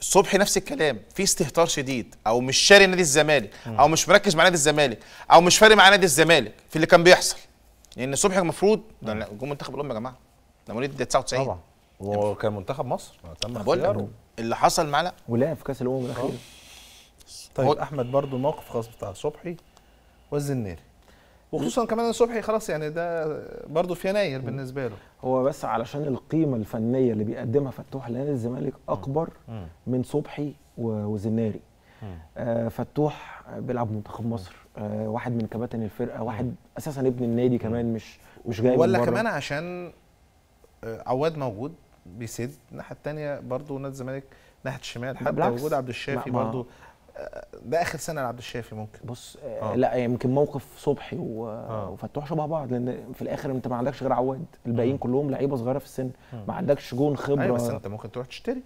صبحي نفس الكلام في استهتار شديد او مش شاري نادي الزمالك او مش مركز مع نادي الزمالك او مش فارق مع نادي الزمالك في اللي كان بيحصل لان يعني صبحي المفروض ده جم منتخب الام يا جماعه ده مواليد 99 طبعا وكان يعني منتخب مصر تم اختياره اللي حصل معاه لا ولعب في كاس الامم الاخير طيب هو... احمد برضو الموقف خاص بتاع صبحي والزناري وخصوصا كمان ان صبحي خلاص يعني ده برضه في يناير بالنسبه له هو بس علشان القيمه الفنيه اللي بيقدمها فتوح لنادي الزمالك اكبر من صبحي وزناري آه فتوح بيلعب منتخب مصر آه واحد من كباتن الفرقه واحد اساسا ابن النادي كمان مش مش جاي ولا كمان عشان آه، عواد موجود بيسد الناحيه الثانيه برضه نادي الزمالك ناحيه الشمال حتى وجود عبد الشافي برضه آه، ده اخر سنه لعبد الشافي ممكن بص آه،, آه. لا يمكن موقف صبحي و... آه. وفتوح شبه بعض لان في الاخر انت ما عندكش غير عواد الباقيين كلهم لعيبه صغيره في السن آه. ما عندكش جون خبره ايوه بس انت ممكن تروح تشتري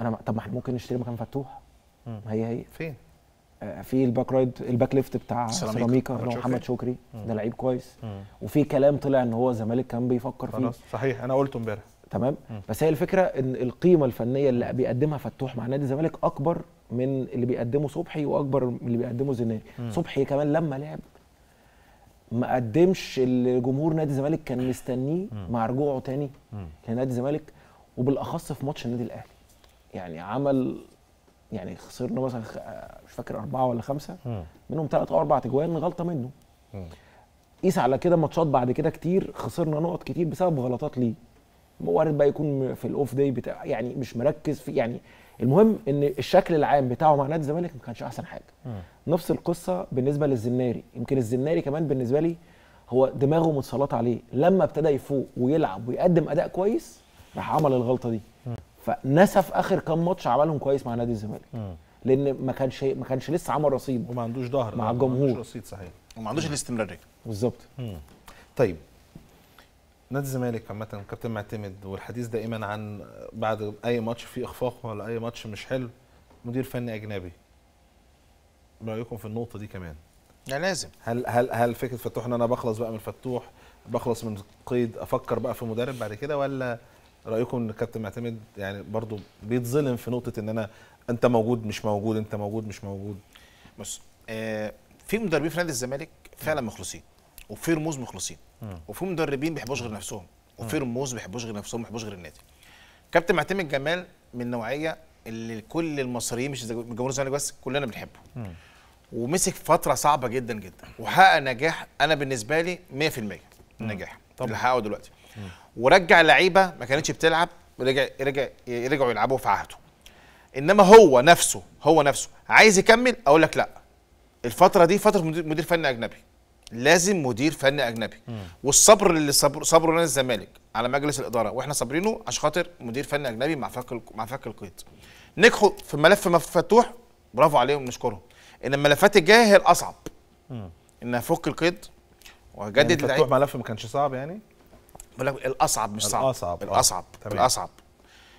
انا ما... طب ما احنا ممكن نشتري مكان فتوح ما هي هي فين في الباك رايد الباك ليفت بتاع سيراميكا اللي هو محمد شكري ده لعيب كويس مم. وفي كلام طلع ان هو الزمالك كان بيفكر فيه خلاص صحيح انا قلته امبارح تمام مم. بس هي الفكره ان القيمه الفنيه اللي بيقدمها فتوح مع نادي الزمالك اكبر من اللي بيقدمه صبحي واكبر من اللي بيقدمه زناد صبحي كمان لما لعب ما قدمش اللي جمهور نادي الزمالك كان مستنيه مع رجوعه تاني لنادي الزمالك وبالاخص في ماتش النادي الاهلي يعني عمل يعني خسرنا مثلا آه، مش فاكر اربعه ولا خمسه منهم ثلاث او اربع تجوان غلطه منه قيس على كده ماتشات بعد كده كتير خسرنا نقط كتير بسبب غلطات ليه وارد بقى يكون في الاوف داي بتاع يعني مش مركز في يعني المهم ان الشكل العام بتاعه مع نادي الزمالك ما كانش احسن حاجه م. نفس القصه بالنسبه للزناري يمكن الزناري كمان بالنسبه لي هو دماغه متسلطه عليه لما ابتدى يفوق ويلعب ويقدم اداء كويس راح عمل الغلطه دي م. فنسف اخر كام ماتش عملهم كويس مع نادي الزمالك لان ما كانش ما كانش لسه عمل رصيد وما عندوش ظهر مع الجمهور ما عندوش رصيد صحيح وما عندوش الاستمراريه بالظبط طيب نادي الزمالك عامه كابتن معتمد والحديث دائما عن بعد اي ماتش فيه اخفاق ولا اي ماتش مش حلو مدير فني اجنبي رايكم في النقطه دي كمان لا لازم هل هل هل فكره فتوح ان انا بخلص بقى من فتوح بخلص من قيد افكر بقى في مدرب بعد كده ولا رايكم ان كابتن معتمد يعني برضه بيتظلم في نقطه ان انا انت موجود مش موجود انت موجود مش موجود بص آه في مدربين في نادي الزمالك فعلا مخلصين وفي رموز مخلصين وفي مدربين بيحبوش غير نفسهم وفي رموز بيحبوش غير نفسهم بيحبوش غير النادي كابتن معتمد جمال من النوعيه اللي كل المصريين مش جمهور الزمالك بس كلنا بنحبه ومسك فتره صعبه جدا جدا وحقق نجاح انا بالنسبه لي 100% نجاح اللي حققه دلوقتي ورجع لعيبه ما كانتش بتلعب ورجع رجع يرجعوا يلعبوا في عهده انما هو نفسه هو نفسه عايز يكمل اقول لك لا الفتره دي فتره مدير فني اجنبي لازم مدير فني اجنبي مم. والصبر اللي صبر صبره نادي الزمالك على مجلس الاداره واحنا صابرينه عشان خاطر مدير فني اجنبي مع فك مع فك القيد نجحوا في ملف مفتوح برافو عليهم نشكرهم ان الملفات الجايه هي الاصعب مم. ان افك القيد واجدد يعني مفتوح ملف ما كانش صعب يعني بقول لك الاصعب مش صعب الاصعب آه، الاصعب تمام. الاصعب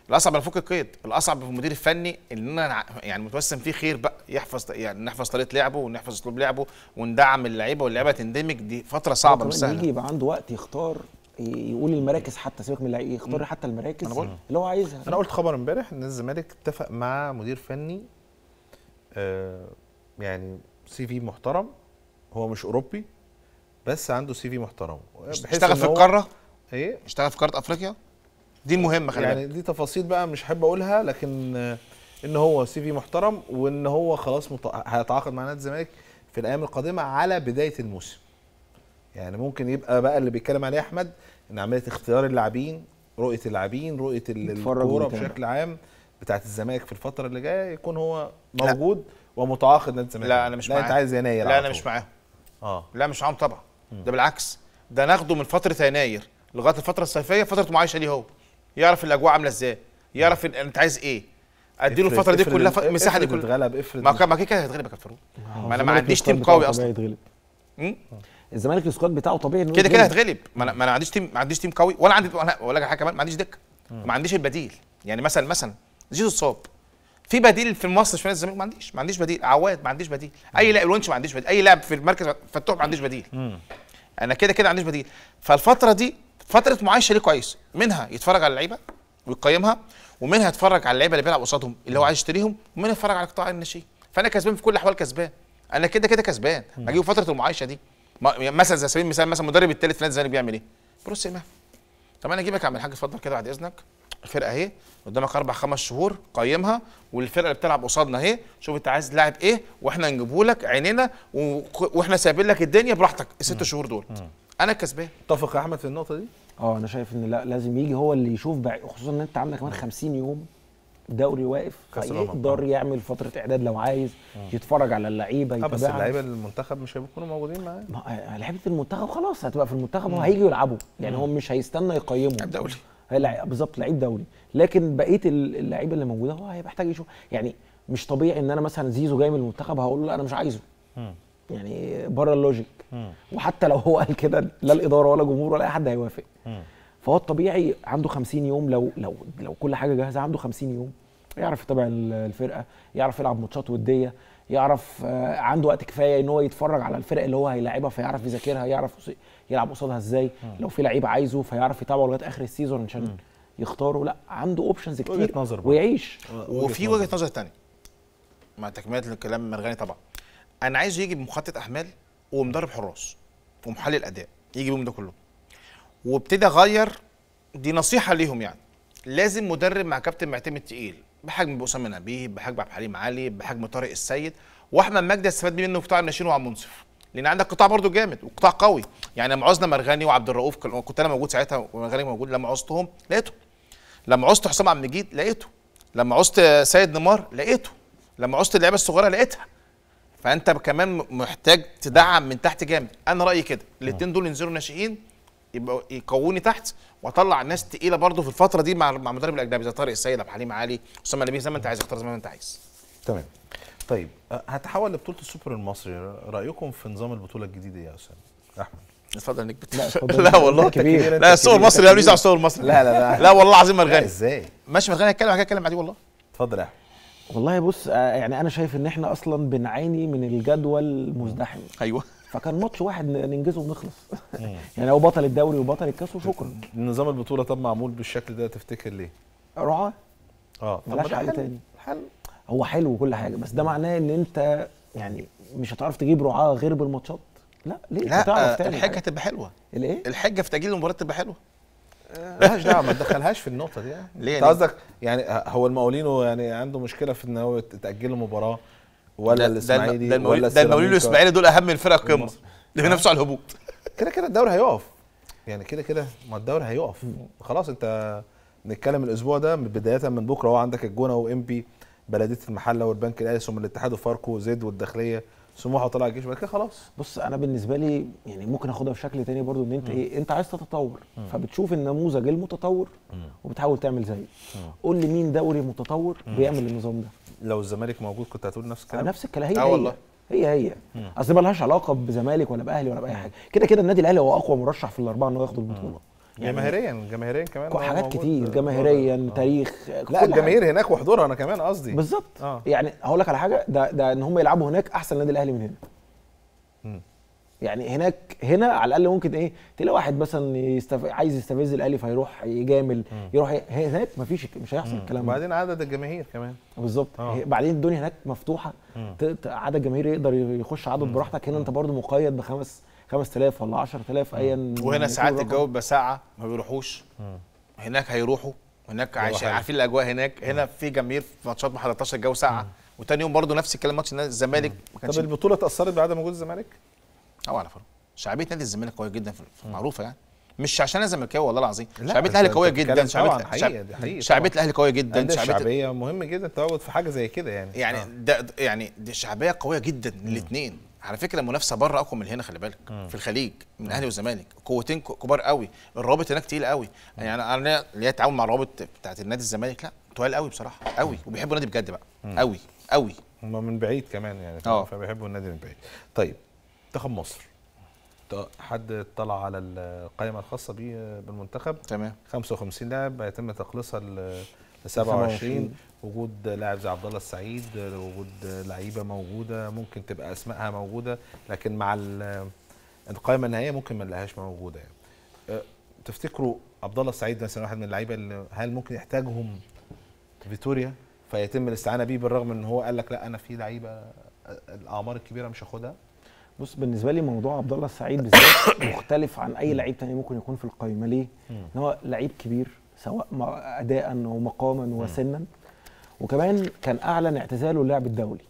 الاصعب على فك القيد الاصعب في المدير الفني ان انا يعني متوسم فيه خير بقى يحفظ يعني نحفظ طريقه لعبه ونحفظ اسلوب لعبه وندعم اللعيبه واللعيبه تندمج دي فتره صعبه مش سهله يجي يبقى عنده وقت يختار يقول المراكز حتى سيبك من اللعيبه يختار حتى المراكز أنا اللي هو عايزها انا قلت خبر امبارح ان الزمالك اتفق مع مدير فني آه يعني سي في محترم هو مش اوروبي بس عنده سي في محترم اشتغل في القاره ايه اشتغل في قاره افريقيا دي المهمه خلي يعني دي تفاصيل بقى مش حابب اقولها لكن ان هو سي في محترم وان هو خلاص هيتعاقد مع نادي الزمالك في الايام القادمه على بدايه الموسم يعني ممكن يبقى بقى اللي بيتكلم عليه احمد ان عمليه اختيار اللاعبين رؤيه اللاعبين رؤيه الكوره بشكل عام بتاعه الزمالك في الفتره اللي جايه يكون هو موجود لا. ومتعاقد نادي الزمالك لا انا مش معاه انت عايز يناير لا انا مش معاهم اه لا مش معاهم طبعا ده بالعكس ده ناخده من فتره يناير لغايه الفتره الصيفيه فتره معايشه ليه هو يعرف الاجواء عامله ازاي يعرف انت عايز ايه اديله الفتره دي كلها المساحه دي كلها اتغلب افرض ما كده كده هيتغلب يا كابتن آه، ما انا ما عنديش تيم قوي اصلا هيتغلب الزمالك السكواد بتاعه طبيعي كده كده هيتغلب ما انا ما عنديش تيم ما عنديش تيم قوي ولا عندي ولا حاجه كمان ما عنديش دكه آه. ما عنديش البديل يعني مثلا مثلا زيزو اتصاب في بديل في مصر في الزمالك ما عنديش ما عنديش بديل عواد ما عنديش بديل آه. اي لاعب الونش ما عنديش بديل اي لاعب في المركز فتوح ما عنديش بديل انا كده كده ما عنديش بديل فالفتره دي فتره معايشه ليه كويس منها يتفرج على اللعيبه ويقيمها ومنها يتفرج على اللعيبه اللي بيلعب قصادهم اللي هو عايز يشتريهم ومنها يتفرج على قطاع الناشئين فانا كسبان في كل الاحوال كسبان انا كده كده كسبان اجيب فتره المعايشه دي يعني مثلا زي سبيل المثال مثلا المدرب الثالث في نادي الزمالك بيعمل ايه؟ بروس ما طب انا اجيبك يا عم الحاج اتفضل كده بعد اذنك الفرقه اهي قدامك اربع خمس شهور قيمها والفرقه اللي بتلعب قصادنا اهي شوف انت عايز لاعب ايه واحنا نجيبه لك عينينا واحنا سايبين لك الدنيا براحتك الست شهور دول انا كسبان اتفق يا احمد في النقطه دي اه انا شايف ان لا لازم يجي هو اللي يشوف بقى خصوصا ان انت عندك كمان 50 يوم دوري واقف يقدر يعمل فتره اعداد لو عايز آه. يتفرج على اللعيبه يتابع آه بس اللعيبه المنتخب مش هيكونوا موجودين معاه آه، لعيبه المنتخب خلاص هتبقى في المنتخب وهيجي يلعبوا يعني هو مش هيستنى يقيمه لعيب دولي آه، بالظبط لعيب دولي لكن بقيه اللعيبه اللي موجوده هو هيبقى محتاج يشوف يعني مش طبيعي ان انا مثلا زيزو جاي من المنتخب هقول له لا انا مش عايزه يعني بره اللوجيك وحتى لو هو قال كده لا الاداره ولا جمهور ولا اي حد هيوافق فهو الطبيعي عنده 50 يوم لو لو لو كل حاجه جاهزه عنده 50 يوم يعرف يتابع الفرقه يعرف يلعب ماتشات وديه يعرف آه، عنده وقت كفايه ان هو يتفرج على الفرق اللي هو هيلاعبها فيعرف يذاكرها يعرف يلعب قصادها ازاي لو في لعيب عايزه فيعرف يتابعه لغايه اخر السيزون عشان يختاره لا عنده اوبشنز كتير وجهة نظر ويعيش وفي وجهه نظر ثانيه مع تكمله الكلام مرغني طبعا انا عايزه يجي بمخطط احمال ومدرب حراس ومحلل اداء يجي بيهم ده كله وابتدي اغير دي نصيحه ليهم يعني لازم مدرب مع كابتن معتمد تقيل بحجم اسامه نبيه بحجم عبد الحليم علي بحجم طارق السيد واحمد مجدي استفاد منه في قطاع الناشئين وعبد المنصف لان عندك قطاع برضه جامد وقطاع قوي يعني لما عوزنا مرغني وعبد الرؤوف كنت انا موجود ساعتها ومرغني موجود لما عوزتهم لقيته لما عوزت حسام عبد المجيد لقيته لما عوزت سيد نمار لقيته لما عوزت اللعيبه الصغيره لقيتها فانت كمان محتاج تدعم من تحت جامد انا رايي كده آه. الاثنين دول ينزلوا ناشئين يبقوا يقووني تحت واطلع ناس تقيله برضو في الفتره دي مع مع المدرب الاجنبي زي طارق السيد عبد الحليم علي اسامه نبيه زي ما انت عايز اختار زي ما انت عايز تمام طيب أه، هتحول لبطوله السوبر المصري رايكم في نظام البطوله الجديده إيه يا اسامه احمد اتفضل نكبت لا, لا والله كبير لا السوق المصري لا ماليش دعوه السوق المصري لا لا لا لا والله العظيم مرغني ازاي ماشي مرغني هيتكلم هيتكلم عليه والله اتفضل يا احمد والله بص آه، يعني انا شايف ان احنا اصلا بنعاني من الجدول مزدحم ايوه فكان ماتش واحد ننجزه ونخلص يعني هو بطل الدوري وبطل الكاس وشكرا نظام البطوله طب معمول بالشكل ده تفتكر ليه؟ رعاه اه ملهاش حل تاني حل هو حلو وكل حاجه بس ده معناه ان انت يعني مش هتعرف تجيب رعاه غير بالماتشات لا ليه لا تعرف آه، تاني هتبقى حلوه الايه؟ الحجه في تاجيل المباراه تبقى حلوه مالهاش دعوه ما تدخلهاش في النقطه دي يعني ليه انت يعني؟ قصدك يعني هو المقاولين يعني عنده مشكله في ان هو تاجل له مباراه ولا الاسماعيلي ده ولا ده المقاولين والاسماعيلي دول اهم من فرق قمه اللي بينافسوا على الهبوط كده كده الدوري هيقف يعني كده كده ما الدوري هيقف خلاص انت نتكلم الاسبوع ده بدايه من بكره هو عندك الجونه وامبي بلديه المحله والبنك الاهلي ثم الاتحاد وفاركو وزيد والداخليه سموحه وطلع الجيش بعد كده خلاص بص انا بالنسبه لي يعني ممكن اخدها بشكل تاني برضو ان انت مم. ايه انت عايز تتطور مم. فبتشوف النموذج المتطور مم. وبتحاول تعمل زيه قول لي مين دوري متطور مم. بيعمل النظام ده لو الزمالك موجود كنت هتقول نفس الكلام نفس الكلام آه، هي والله هي هي اصل مالهاش علاقه بزمالك ولا باهلي ولا باي حاجه كده كده النادي الاهلي هو اقوى مرشح في الاربعه انه ياخد البطوله يعني جماهيريا جماهيريا كمان حاجات كتير جماهيريا آه. تاريخ لا الجماهير هناك وحضورها انا كمان قصدي بالظبط آه. يعني هقول لك على حاجه ده ده ان هم يلعبوا هناك احسن نادي الاهلي من هنا يعني هناك هنا على الاقل ممكن ايه تلاقي واحد مثلا يستف... عايز يستفز الاهلي فيروح يجامل يروح ي... هناك مفيش مش هيحصل الكلام ده وبعدين عدد الجماهير كمان بالظبط آه. بعدين الدنيا هناك مفتوحه ت... عدد الجماهير يقدر يخش عدد براحتك هنا انت برضو مقيد بخمس 5000 ولا 10000 ايا وهنا ساعات الجو بساعه ما بيروحوش هناك هيروحوا هناك عايشين عارفين الاجواء هناك هنا في جماهير في ماتشات ما حضرتهاش الجو ساقعه وتاني يوم برضه نفس الكلام ماتش الزمالك ما كانش طب البطوله اتاثرت بعدم وجود الزمالك؟ اه على فرق شعبيه نادي الزمالك قويه جدا معروفه يعني مش عشان انا زملكاوي والله العظيم شعبيه الاهلي قويه جدا شعبيه حقيقه شعبيه الاهلي قويه جدا شعبيه مهم جدا تواجد في حاجه زي كده يعني يعني ده يعني دي شعبيه قويه جدا الاثنين على فكره المنافسه بره اقوى من هنا خلي بالك مم. في الخليج من الاهلي والزمالك قوتين كبار قوي الرابط هناك تقيل قوي يعني انا ليا تعاون مع الرابط بتاعت النادي الزمالك لا تقال قوي بصراحه قوي وبيحبوا النادي بجد بقى قوي قوي هم من بعيد كمان يعني اه فبيحبوا النادي من بعيد طيب منتخب مصر حد اطلع على القائمه الخاصه بيه بالمنتخب تمام 55 لاعب هيتم تقليصها ل 27 وجود لاعب زي عبد الله السعيد وجود لعيبه موجوده ممكن تبقى اسمائها موجوده لكن مع القائمه النهائيه ممكن ما نلاقيهاش موجوده يعني. أه، تفتكروا عبد الله السعيد مثلا واحد من اللعيبه اللي هل ممكن يحتاجهم فيتوريا فيتم الاستعانه بيه بالرغم ان هو قال لك لا انا في لعيبه أه، الاعمار الكبيره مش هاخدها بص بالنسبه لي موضوع عبد الله السعيد بالذات مختلف عن اي لعيب تاني ممكن يكون في القائمه ليه؟ ان هو لعيب كبير سواء اداء ومقاما وسنا وكمان كان اعلن اعتزاله اللعب الدولي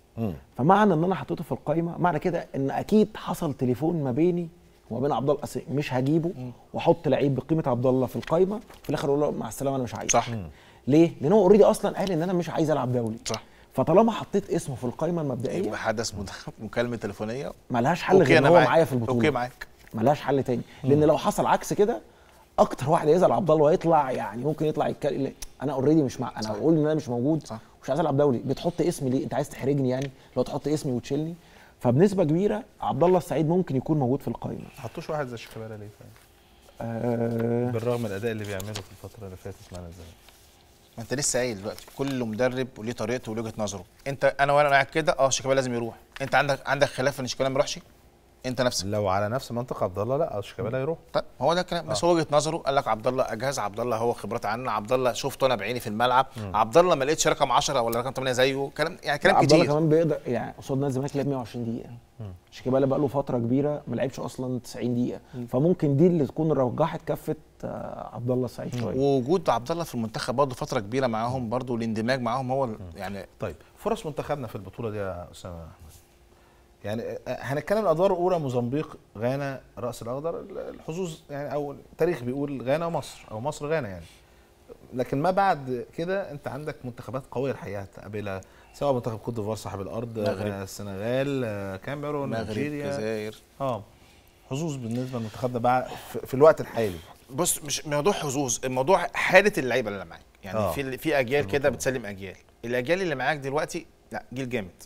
فمعنى ان انا حطيته في القايمه معنى كده ان اكيد حصل تليفون ما بيني وما بين عبد الله مش هجيبه واحط لعيب بقيمه عبد الله في القايمه في الاخر اقول له مع السلامه انا مش عايز صح ليه؟ لان هو اوريدي اصلا قال ان انا مش عايز العب دولي صح فطالما حطيت اسمه في القايمه المبدئيه يبقى حدث مكالمه تليفونيه ملهاش حل غير هو معايا في البطوله اوكي معاك ملهاش حل تاني لان لو حصل عكس كده اكتر واحد هيزعل عبد الله هيطلع يعني ممكن يطلع يتكلم انا اوريدي مش مع انا بقول ان انا مش موجود صح. مش عايز العب دوري بتحط اسمي ليه انت عايز تحرجني يعني لو تحط اسمي وتشيلني فبنسبه كبيره عبد الله السعيد ممكن يكون موجود في القائمه ما حطوش واحد زي شيكابالا ليه فعلا طيب؟ آه بالرغم من الاداء اللي بيعمله في الفتره اللي فاتت معانا الزمالك ما انت لسه قايل دلوقتي كل مدرب وليه طريقته وليه وجهه نظره انت انا وانا قاعد كده اه شيكابالا لازم يروح انت عندك عندك خلاف ان شيكابالا ما يروحش انت نفسك لو على نفس منطقه عبد الله لا شيكابالا يروح طيب هو ده الكلام بس آه. هو وجهه نظره قال لك عبد الله اجهز عبد الله هو خبرات عنا عبد الله شفته انا بعيني في الملعب عبد الله ما لقيتش رقم 10 ولا رقم 8 زيه كلام يعني كلام كتير عبد الله كمان بيقدر يعني قصاد نادي الزمالك لعب 120 دقيقه شيكابالا بقى له فتره كبيره ما لعبش اصلا 90 دقيقه مم. فممكن دي اللي تكون رجحت كفه آه، عبد الله سعيد شويه ووجود عبد الله في المنتخب برضه فتره كبيره معاهم برضه الاندماج معاهم هو يعني طيب فرص منتخبنا في البطوله دي يا اسامه يعني آه، آه، هنتكلم الادوار الاولى موزمبيق غانا راس الاخضر الحظوظ يعني او التاريخ بيقول غانا ومصر او مصر غانا يعني لكن ما بعد كده انت عندك منتخبات قويه الحقيقه تقابلها سواء منتخب كوت ديفوار صاحب الارض آه، مغرب. السنغال كاميرون نيجيريا الجزائر اه حظوظ بالنسبه لمنتخبنا ده في الوقت الحالي بص مش موضوع حظوظ الموضوع حاله اللعيبه اللي معاك يعني في في اجيال كده بتسلم اجيال الاجيال اللي معاك دلوقتي لا جيل جامد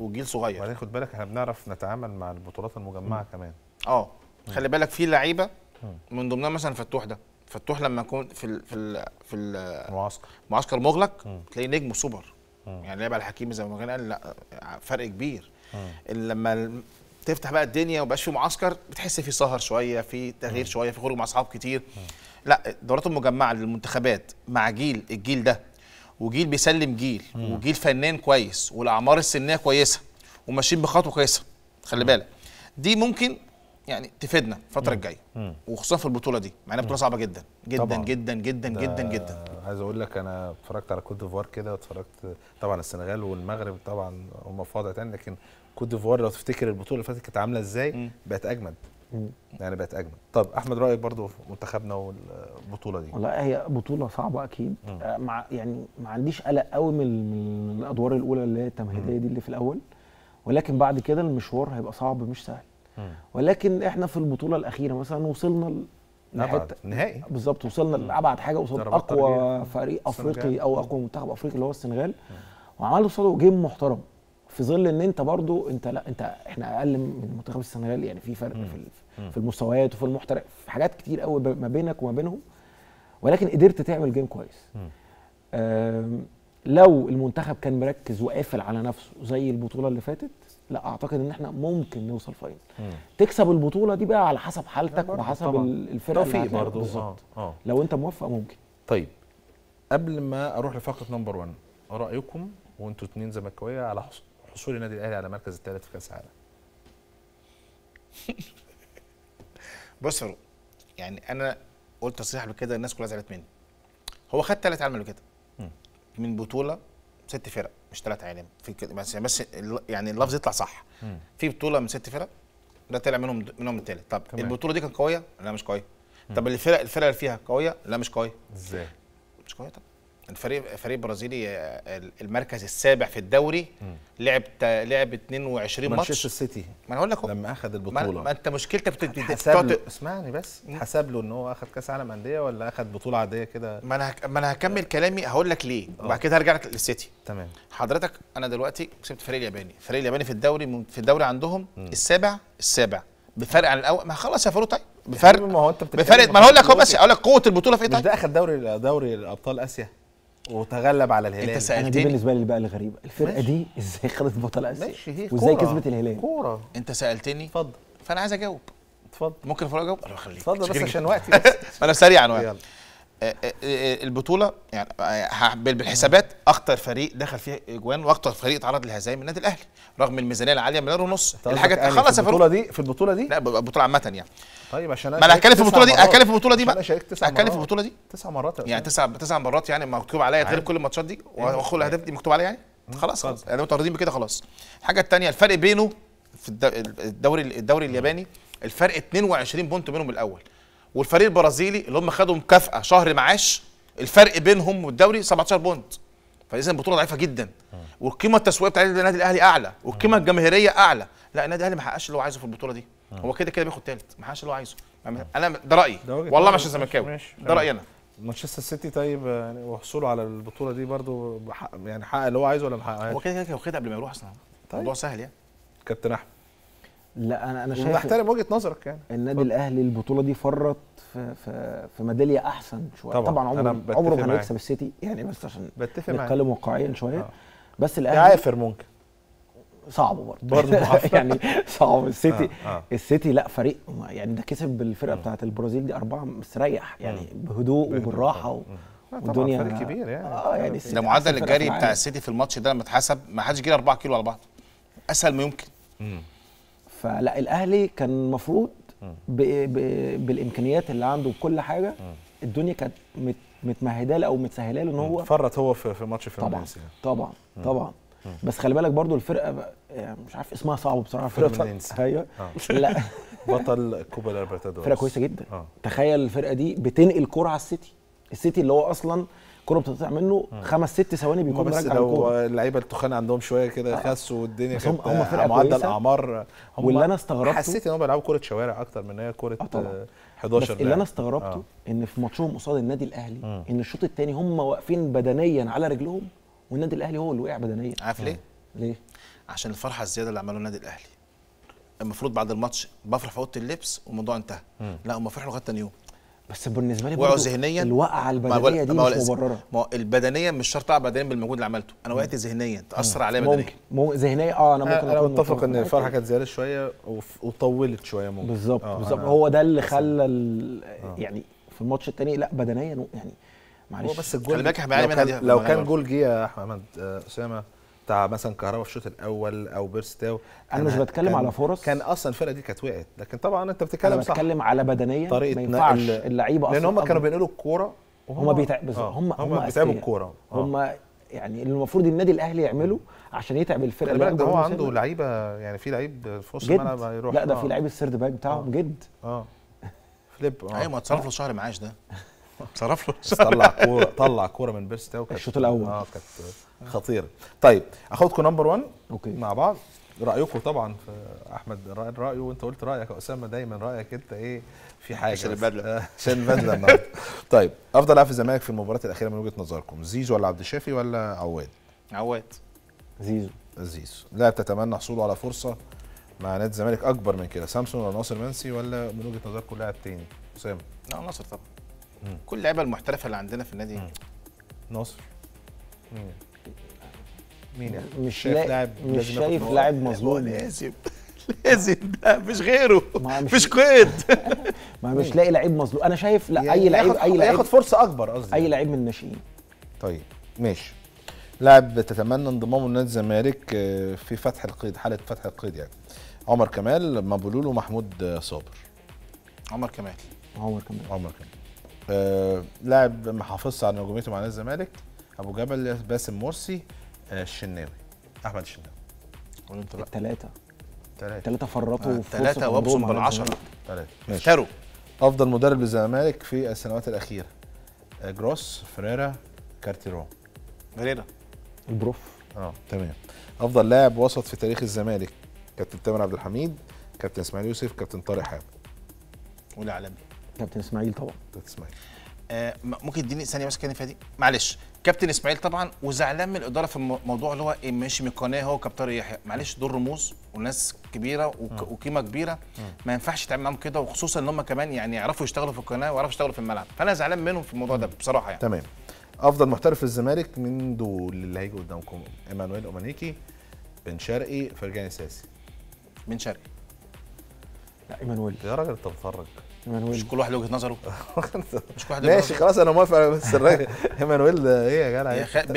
وجيل صغير وبعدين خد بالك احنا بنعرف نتعامل مع البطولات المجمعه مم. كمان اه خلي بالك في لعيبه من ضمنها مثلا فتوح ده فتوح لما يكون في الـ في الـ في المعسكر معسكر مغلق مم. تلاقي نجم سوبر مم. يعني لعب على الحكيمي زي ما قال لا فرق كبير لما تفتح بقى الدنيا وبقاش في معسكر بتحس في سهر شويه في تغيير مم. شويه في خروج مع اصحاب كتير مم. لا الدورات المجمعه للمنتخبات مع جيل الجيل ده وجيل بيسلم جيل مم. وجيل فنان كويس والاعمار السنيه كويسه وماشيين بخطوه كويسه خلي بالك دي ممكن يعني تفيدنا الفتره الجايه وخصوصا في البطوله دي مع انها بطوله صعبه جدا جدا طبعًا. جدا جدا جدا جدا عايز اقول لك انا اتفرجت على كوت ديفوار كده واتفرجت طبعا السنغال والمغرب طبعا هم في وضع تاني لكن كوت ديفوار لو تفتكر البطوله اللي فاتت كانت عامله ازاي بقت اجمد يعني بقت اجمل طب احمد رايك برضو في منتخبنا والبطوله دي والله هي بطوله صعبه اكيد آه، مع يعني ما عنديش قلق قوي من الادوار الاولى اللي هي التمهيديه دي اللي في الاول ولكن بعد كده المشوار هيبقى صعب مش سهل ولكن احنا في البطوله الاخيره مثلا وصلنا لابعد نهائي بالظبط وصلنا لابعد حاجه قصاد اقوى فريق افريقي او اقوى منتخب افريقي اللي هو السنغال وعملوا قصاده جيم محترم في ظل ان انت برضو انت لا انت احنا اقل من منتخب السنغال يعني في فرق في في المستويات وفي المحترف في حاجات كتير قوي ما بينك وما بينهم ولكن قدرت تعمل جيم كويس لو المنتخب كان مركز وقافل على نفسه زي البطوله اللي فاتت لا اعتقد ان احنا ممكن نوصل فاينل تكسب البطوله دي بقى على حسب حالتك وحسب الفرقه اللي آه. بالظبط آه. لو انت موفق ممكن طيب قبل ما اروح لفقره نمبر 1 رايكم وانتوا اتنين زملكاويه على حصول النادي الاهلي على المركز الثالث في كاس العالم بص يعني انا قلت تصريح قبل كده الناس كلها زعلت مني هو خد ثلاث عالم قبل كده من بطوله ست فرق مش ثلاث عالم يعني، في بس بس يعني اللفظ يطلع صح في بطوله من ست فرق ده طلع منهم منهم الثالث طب تمام. البطوله دي كانت قويه لا مش قويه طب الفرق الفرق اللي فيها قويه لا مش قويه ازاي مش قويه طب الفريق فريق برازيلي آه، المركز السابع في الدوري لعب لعب 22 ماتش مانشستر سيتي ما انا هقول لك لما اخذ البطوله ما انت مشكلتك بتتحسب له اسمعني بس حسب له ان هو اخذ كاس عالم انديه ولا اخذ بطوله عاديه كده ما انا ما انا هكمل كلامي هقول لك ليه آه. وبعد كده هرجع لك للسيتي تمام حضرتك انا دلوقتي كسبت فريق الياباني الفريق الياباني في الدوري في الدوري عندهم م. السابع السابع بفرق عن الاول ما خلاص يا فاروق طيب بفرق يعني ما هو انت بفرق ما انا هقول لك هو بس هقول لك قوه البطوله في ايه طيب؟ مش ده اخذ دوري دوري ابطال اسيا وتغلب على الهلال انت سالتني دي بالنسبه لي بقى الغريبه الفرقه ماشي. دي ازاي خدت بطل اسيا وازاي كسبت الهلال كوره انت سالتني اتفضل فانا عايز اجاوب اتفضل ممكن الفرقه اجاوب الله يخليك اتفضل بس عشان وقتي بس انا سريعا يلا آه، آه، آه، البطوله يعني بالحسابات اخطر فريق دخل فيها اجوان واخطر فريق تعرض للهزايم النادي الاهلي رغم الميزانيه العاليه مليار ونص الحاجه خلاص في البطوله دي في البطوله دي لا البطوله عامه يعني طيب عشان انا هتكلم في البطوله دي هتكلم في البطوله دي بقى هتكلم في البطوله دي تسع مرات يعني تسع تسع مرات يعني مكتوب عليا غير كل الماتشات دي واخد أيوه. الاهداف دي مكتوب عليا يعني خلاص خلاص يعني متعرضين بكده خلاص الحاجه الثانيه الفرق بينه في الدوري الدوري الياباني الفرق 22 بونت بينهم الاول والفريق البرازيلي اللي هم خدوا مكافاه شهر معاش الفرق بينهم والدوري 17 بونت فاذا البطوله ضعيفه جدا والقيمه التسويقيه بتاعت النادي الاهلي اعلى والقيمه الجماهيريه اعلى لا النادي الاهلي ما حققش اللي هو عايزه في البطوله دي هو كده كده بياخد ثالث ما حققش اللي هو عايزه يعني انا ده رايي والله مش زملكاوي ده رايي انا مانشستر سيتي طيب يعني وحصوله على البطوله دي برضو يعني حقق اللي هو عايزه ولا ما حققهاش؟ هو كده كده واخدها قبل ما يروح اصلا طيب. الموضوع سهل يعني كابتن احمد لا انا انا شايف بحترم وجهه نظرك يعني النادي فضل. الاهلي البطوله دي فرط في في, في ميداليه احسن شويه طبعا, طبعا عمره عمره ما هيكسب السيتي يعني بس عشان بتفق نتكلم واقعيا آه. شويه آه. بس الاهلي يعافر ممكن صعب برضه برضه يعني صعب آه، السيتي آه آه. السيتي لا فريق يعني ده كسب الفرقه بتاعت البرازيل دي اربعه مستريح يعني بهدوء وبالراحه و... والدنيا فريق كبير يعني اه يعني آه. ده معدل الجري بتاع السيتي في الماتش ده لما اتحسب ما حدش جري 4 كيلو على بعض اسهل ما يمكن فلا الاهلي كان المفروض بالامكانيات اللي عنده بكل حاجه م. الدنيا كانت متمهده له او متسهله له ان هو فرط هو في ماتش في طبعا طبعا م. طبعا م. بس خلي بالك برضو الفرقه يعني مش عارف اسمها صعب بصراحه فرقه ايوه آه. لا بطل كوبا ليبرتادورس فرقه كويسه جدا آه. تخيل الفرقه دي بتنقل كوره على السيتي السيتي اللي هو اصلا الكوره بتقطع منه خمس ست ثواني بيكون راجع الكوره بس لو اللعيبه التخان عندهم شويه كده آه. خسوا والدنيا هم هم فرقه معدل اعمار واللي انا استغربته حسيت ان هم بيلعبوا كوره شوارع اكتر من هي كوره 11 آه، بس اللي انا استغربته آه. ان في ماتشهم قصاد النادي الاهلي آه. ان الشوط الثاني هم واقفين بدنيا على رجلهم والنادي الاهلي هو اللي وقع بدنيا عارف ليه؟ آه. ليه؟ عشان الفرحه الزياده اللي عملوها النادي الاهلي المفروض بعد الماتش بفرح في اوضه اللبس والموضوع انتهى لا هم فرحوا لغايه ثاني يوم بس بالنسبه لي وقعوا ذهنيا الوقعه البدنيه دي مش مبرره ما هو البدنيه مش شرط اقع بدنيا بالمجهود اللي عملته انا وقعت ذهنيا تاثر عليا بدنيا ممكن مو ذهنيا اه انا ممكن انا متفق ان الفرحه كانت زياده شويه وطولت شويه ممكن بالظبط آه بالظبط هو ده اللي خلى آه. يعني في الماتش الثاني لا بدنيا يعني معلش هو بس الجول خلي بالك احنا لو كان جول جه يا احمد آه، اسامه بتاع مثلا كهربا في الشوط الاول او بيرستاو انا مش بتكلم على فرص كان اصلا الفرقه دي كانت وقعت لكن طبعا انت بتتكلم أنا صح بتكلم على بدنيا طريقه ما ينفعش اللعيبه اصلا لان هم كانوا بينقلوا الكوره هم بيتعبوا آه. هم هم بيتعبوا الكوره آه. هم يعني اللي المفروض النادي الاهلي يعمله عشان يتعب الفرقه اللي بالك ده هو عنده لعيبه يعني في لعيب في وسط الملعب يروح لا ده آه. في لعيب السيرد باك بتاعهم آه. جد اه فليب اه ايوه ما اتصرف له شهر معاش ده اتصرف له طلع كوره طلع كوره من بيرستاو الشوط الاول اه كانت خطيره طيب اخدكم نمبر 1 اوكي مع بعض رايكم طبعا في احمد رايه وانت قلت رايك يا اسامه دايما رايك انت ايه في حاجه عشان البدله عشان البدله النهارده طيب افضل لاعب في الزمالك في المباراه الاخيره من وجهه نظركم زيزو ولا عبد الشافي ولا عواد؟ عواد زيزو زيزو لاعب تتمنى حصوله على فرصه مع نادي الزمالك اكبر من كده سامسون ولا ناصر منسي ولا من وجهه نظركم لاعب تاني اسامه؟ لا ناصر طبعا كل اللعيبه المحترفه اللي عندنا في النادي ناصر مين يعني؟ مش شايف لاعب مش شايف لاعب مظلوم لازم لازم ده مفيش غيره مفيش قيد ما مش لاقي لعيب مظلوم انا شايف لا يعني اي لعيب اي لعيب ياخد فرصه اكبر قصدي اي لعيب من الناشئين طيب ماشي لاعب تتمنى انضمامه لنادي الزمالك آه، في فتح القيد حاله فتح القيد يعني عمر كمال مابولولو محمود آه، صابر عمر كمال عمر كمال عمر كمال آه لاعب ما حافظش على نجوميته مع نادي الزمالك ابو جبل باسم مرسي الشناوي احمد الشناوي وانت بقى الثلاثه ثلاثه فرطوا آه، في ثلاثه وابصم بالعشره ثلاثه اختاروا افضل مدرب للزمالك في السنوات الاخيره آه، جروس فريرا كارتيرو فريرا البروف اه تمام افضل لاعب وسط في تاريخ الزمالك كابتن تامر عبد الحميد كابتن اسماعيل يوسف كابتن طارق حامد والاعلامي كابتن اسماعيل طبعا كابتن اسماعيل آه، ممكن تديني ثانيه بس كده فادي معلش كابتن اسماعيل طبعا وزعلان من الاداره في الموضوع اللي هو إيه ماشي من القناه هو كابتن يحيى معلش دول رموز وناس كبيره وقيمه كبيره ما ينفعش تعمل معاهم كده وخصوصا ان هم كمان يعني يعرفوا يشتغلوا في القناه ويعرفوا يشتغلوا في الملعب فانا زعلان منهم في الموضوع ده بصراحه يعني تمام افضل محترف في الزمالك من دول اللي هيجي قدامكم ايمانويل اومانيكي بن شرقي فرجاني ساسي بن شرقي لا ايمانويل يا راجل انت بتفرج ايمانويل مش كل واحد وجهه نظره مش كل واحد ماشي خلاص انا موافق بس ايمانويل ايه يا جدع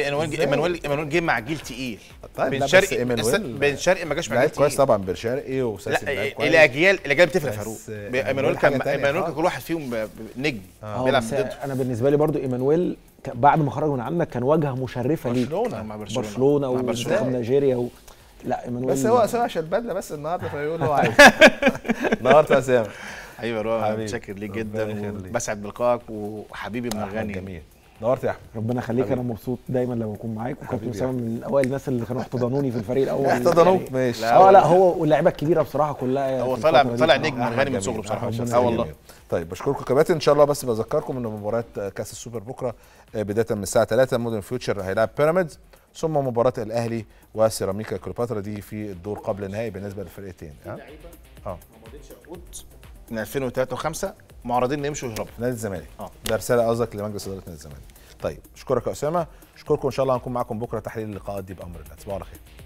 ايمانويل ايمانويل ايمانويل جه مع جيل تقيل طيب بن شرقي بن شرقي ما جاش مع جيل تقيل كويس طبعا بن شرقي وساسي لا إيه، الاجيال الاجيال بتفرق فاروق ايمانويل كان ايمانويل كان كل واحد فيهم نجم آه، بيلعب ضده انا بالنسبه لي برضو ايمانويل بعد ما خرج من عندك كان واجهه مشرفه ليك برشلونه مع برشلونه ومنتخب نيجيريا و... لا ايمانويل بس هو عشان البدله بس النهارده فيقول هو عايز النهارده يا أيوة، حبيبي يا روان متشكر ليك جدا بسعد بلقائك وحبيبي من الغني جميل نورت يا احمد ربنا يخليك انا مبسوط دايما لما اكون معاك وكابتن اسامه من اوائل الناس اللي كانوا احتضنوني في الفريق الاول احتضنوك يعني ماشي اه لا هو واللعيبه الكبيره بصراحه كلها يعني هو طالع طالع نجم اغاني من صغره بصراحه اه والله طيب بشكركم كباتن ان شاء الله بس بذكركم ان مباراه كاس السوبر بكره آه، بدايه من الساعه 3 مودرن فيوتشر هيلاعب بيراميدز ثم مباراه الاهلي وسيراميكا كليوباترا دي في الدور قبل النهائي بالنسبه للفرقتين اه ما مضيتش من 2003 و5 معرضين يمشوا ويهربوا نادي الزمالك اه ده رساله قصدك لمجلس اداره نادي الزمالك طيب اشكرك يا اسامه اشكركم ان شاء الله هنكون معاكم بكره تحليل اللقاءات دي بامر الله تصبحوا على خير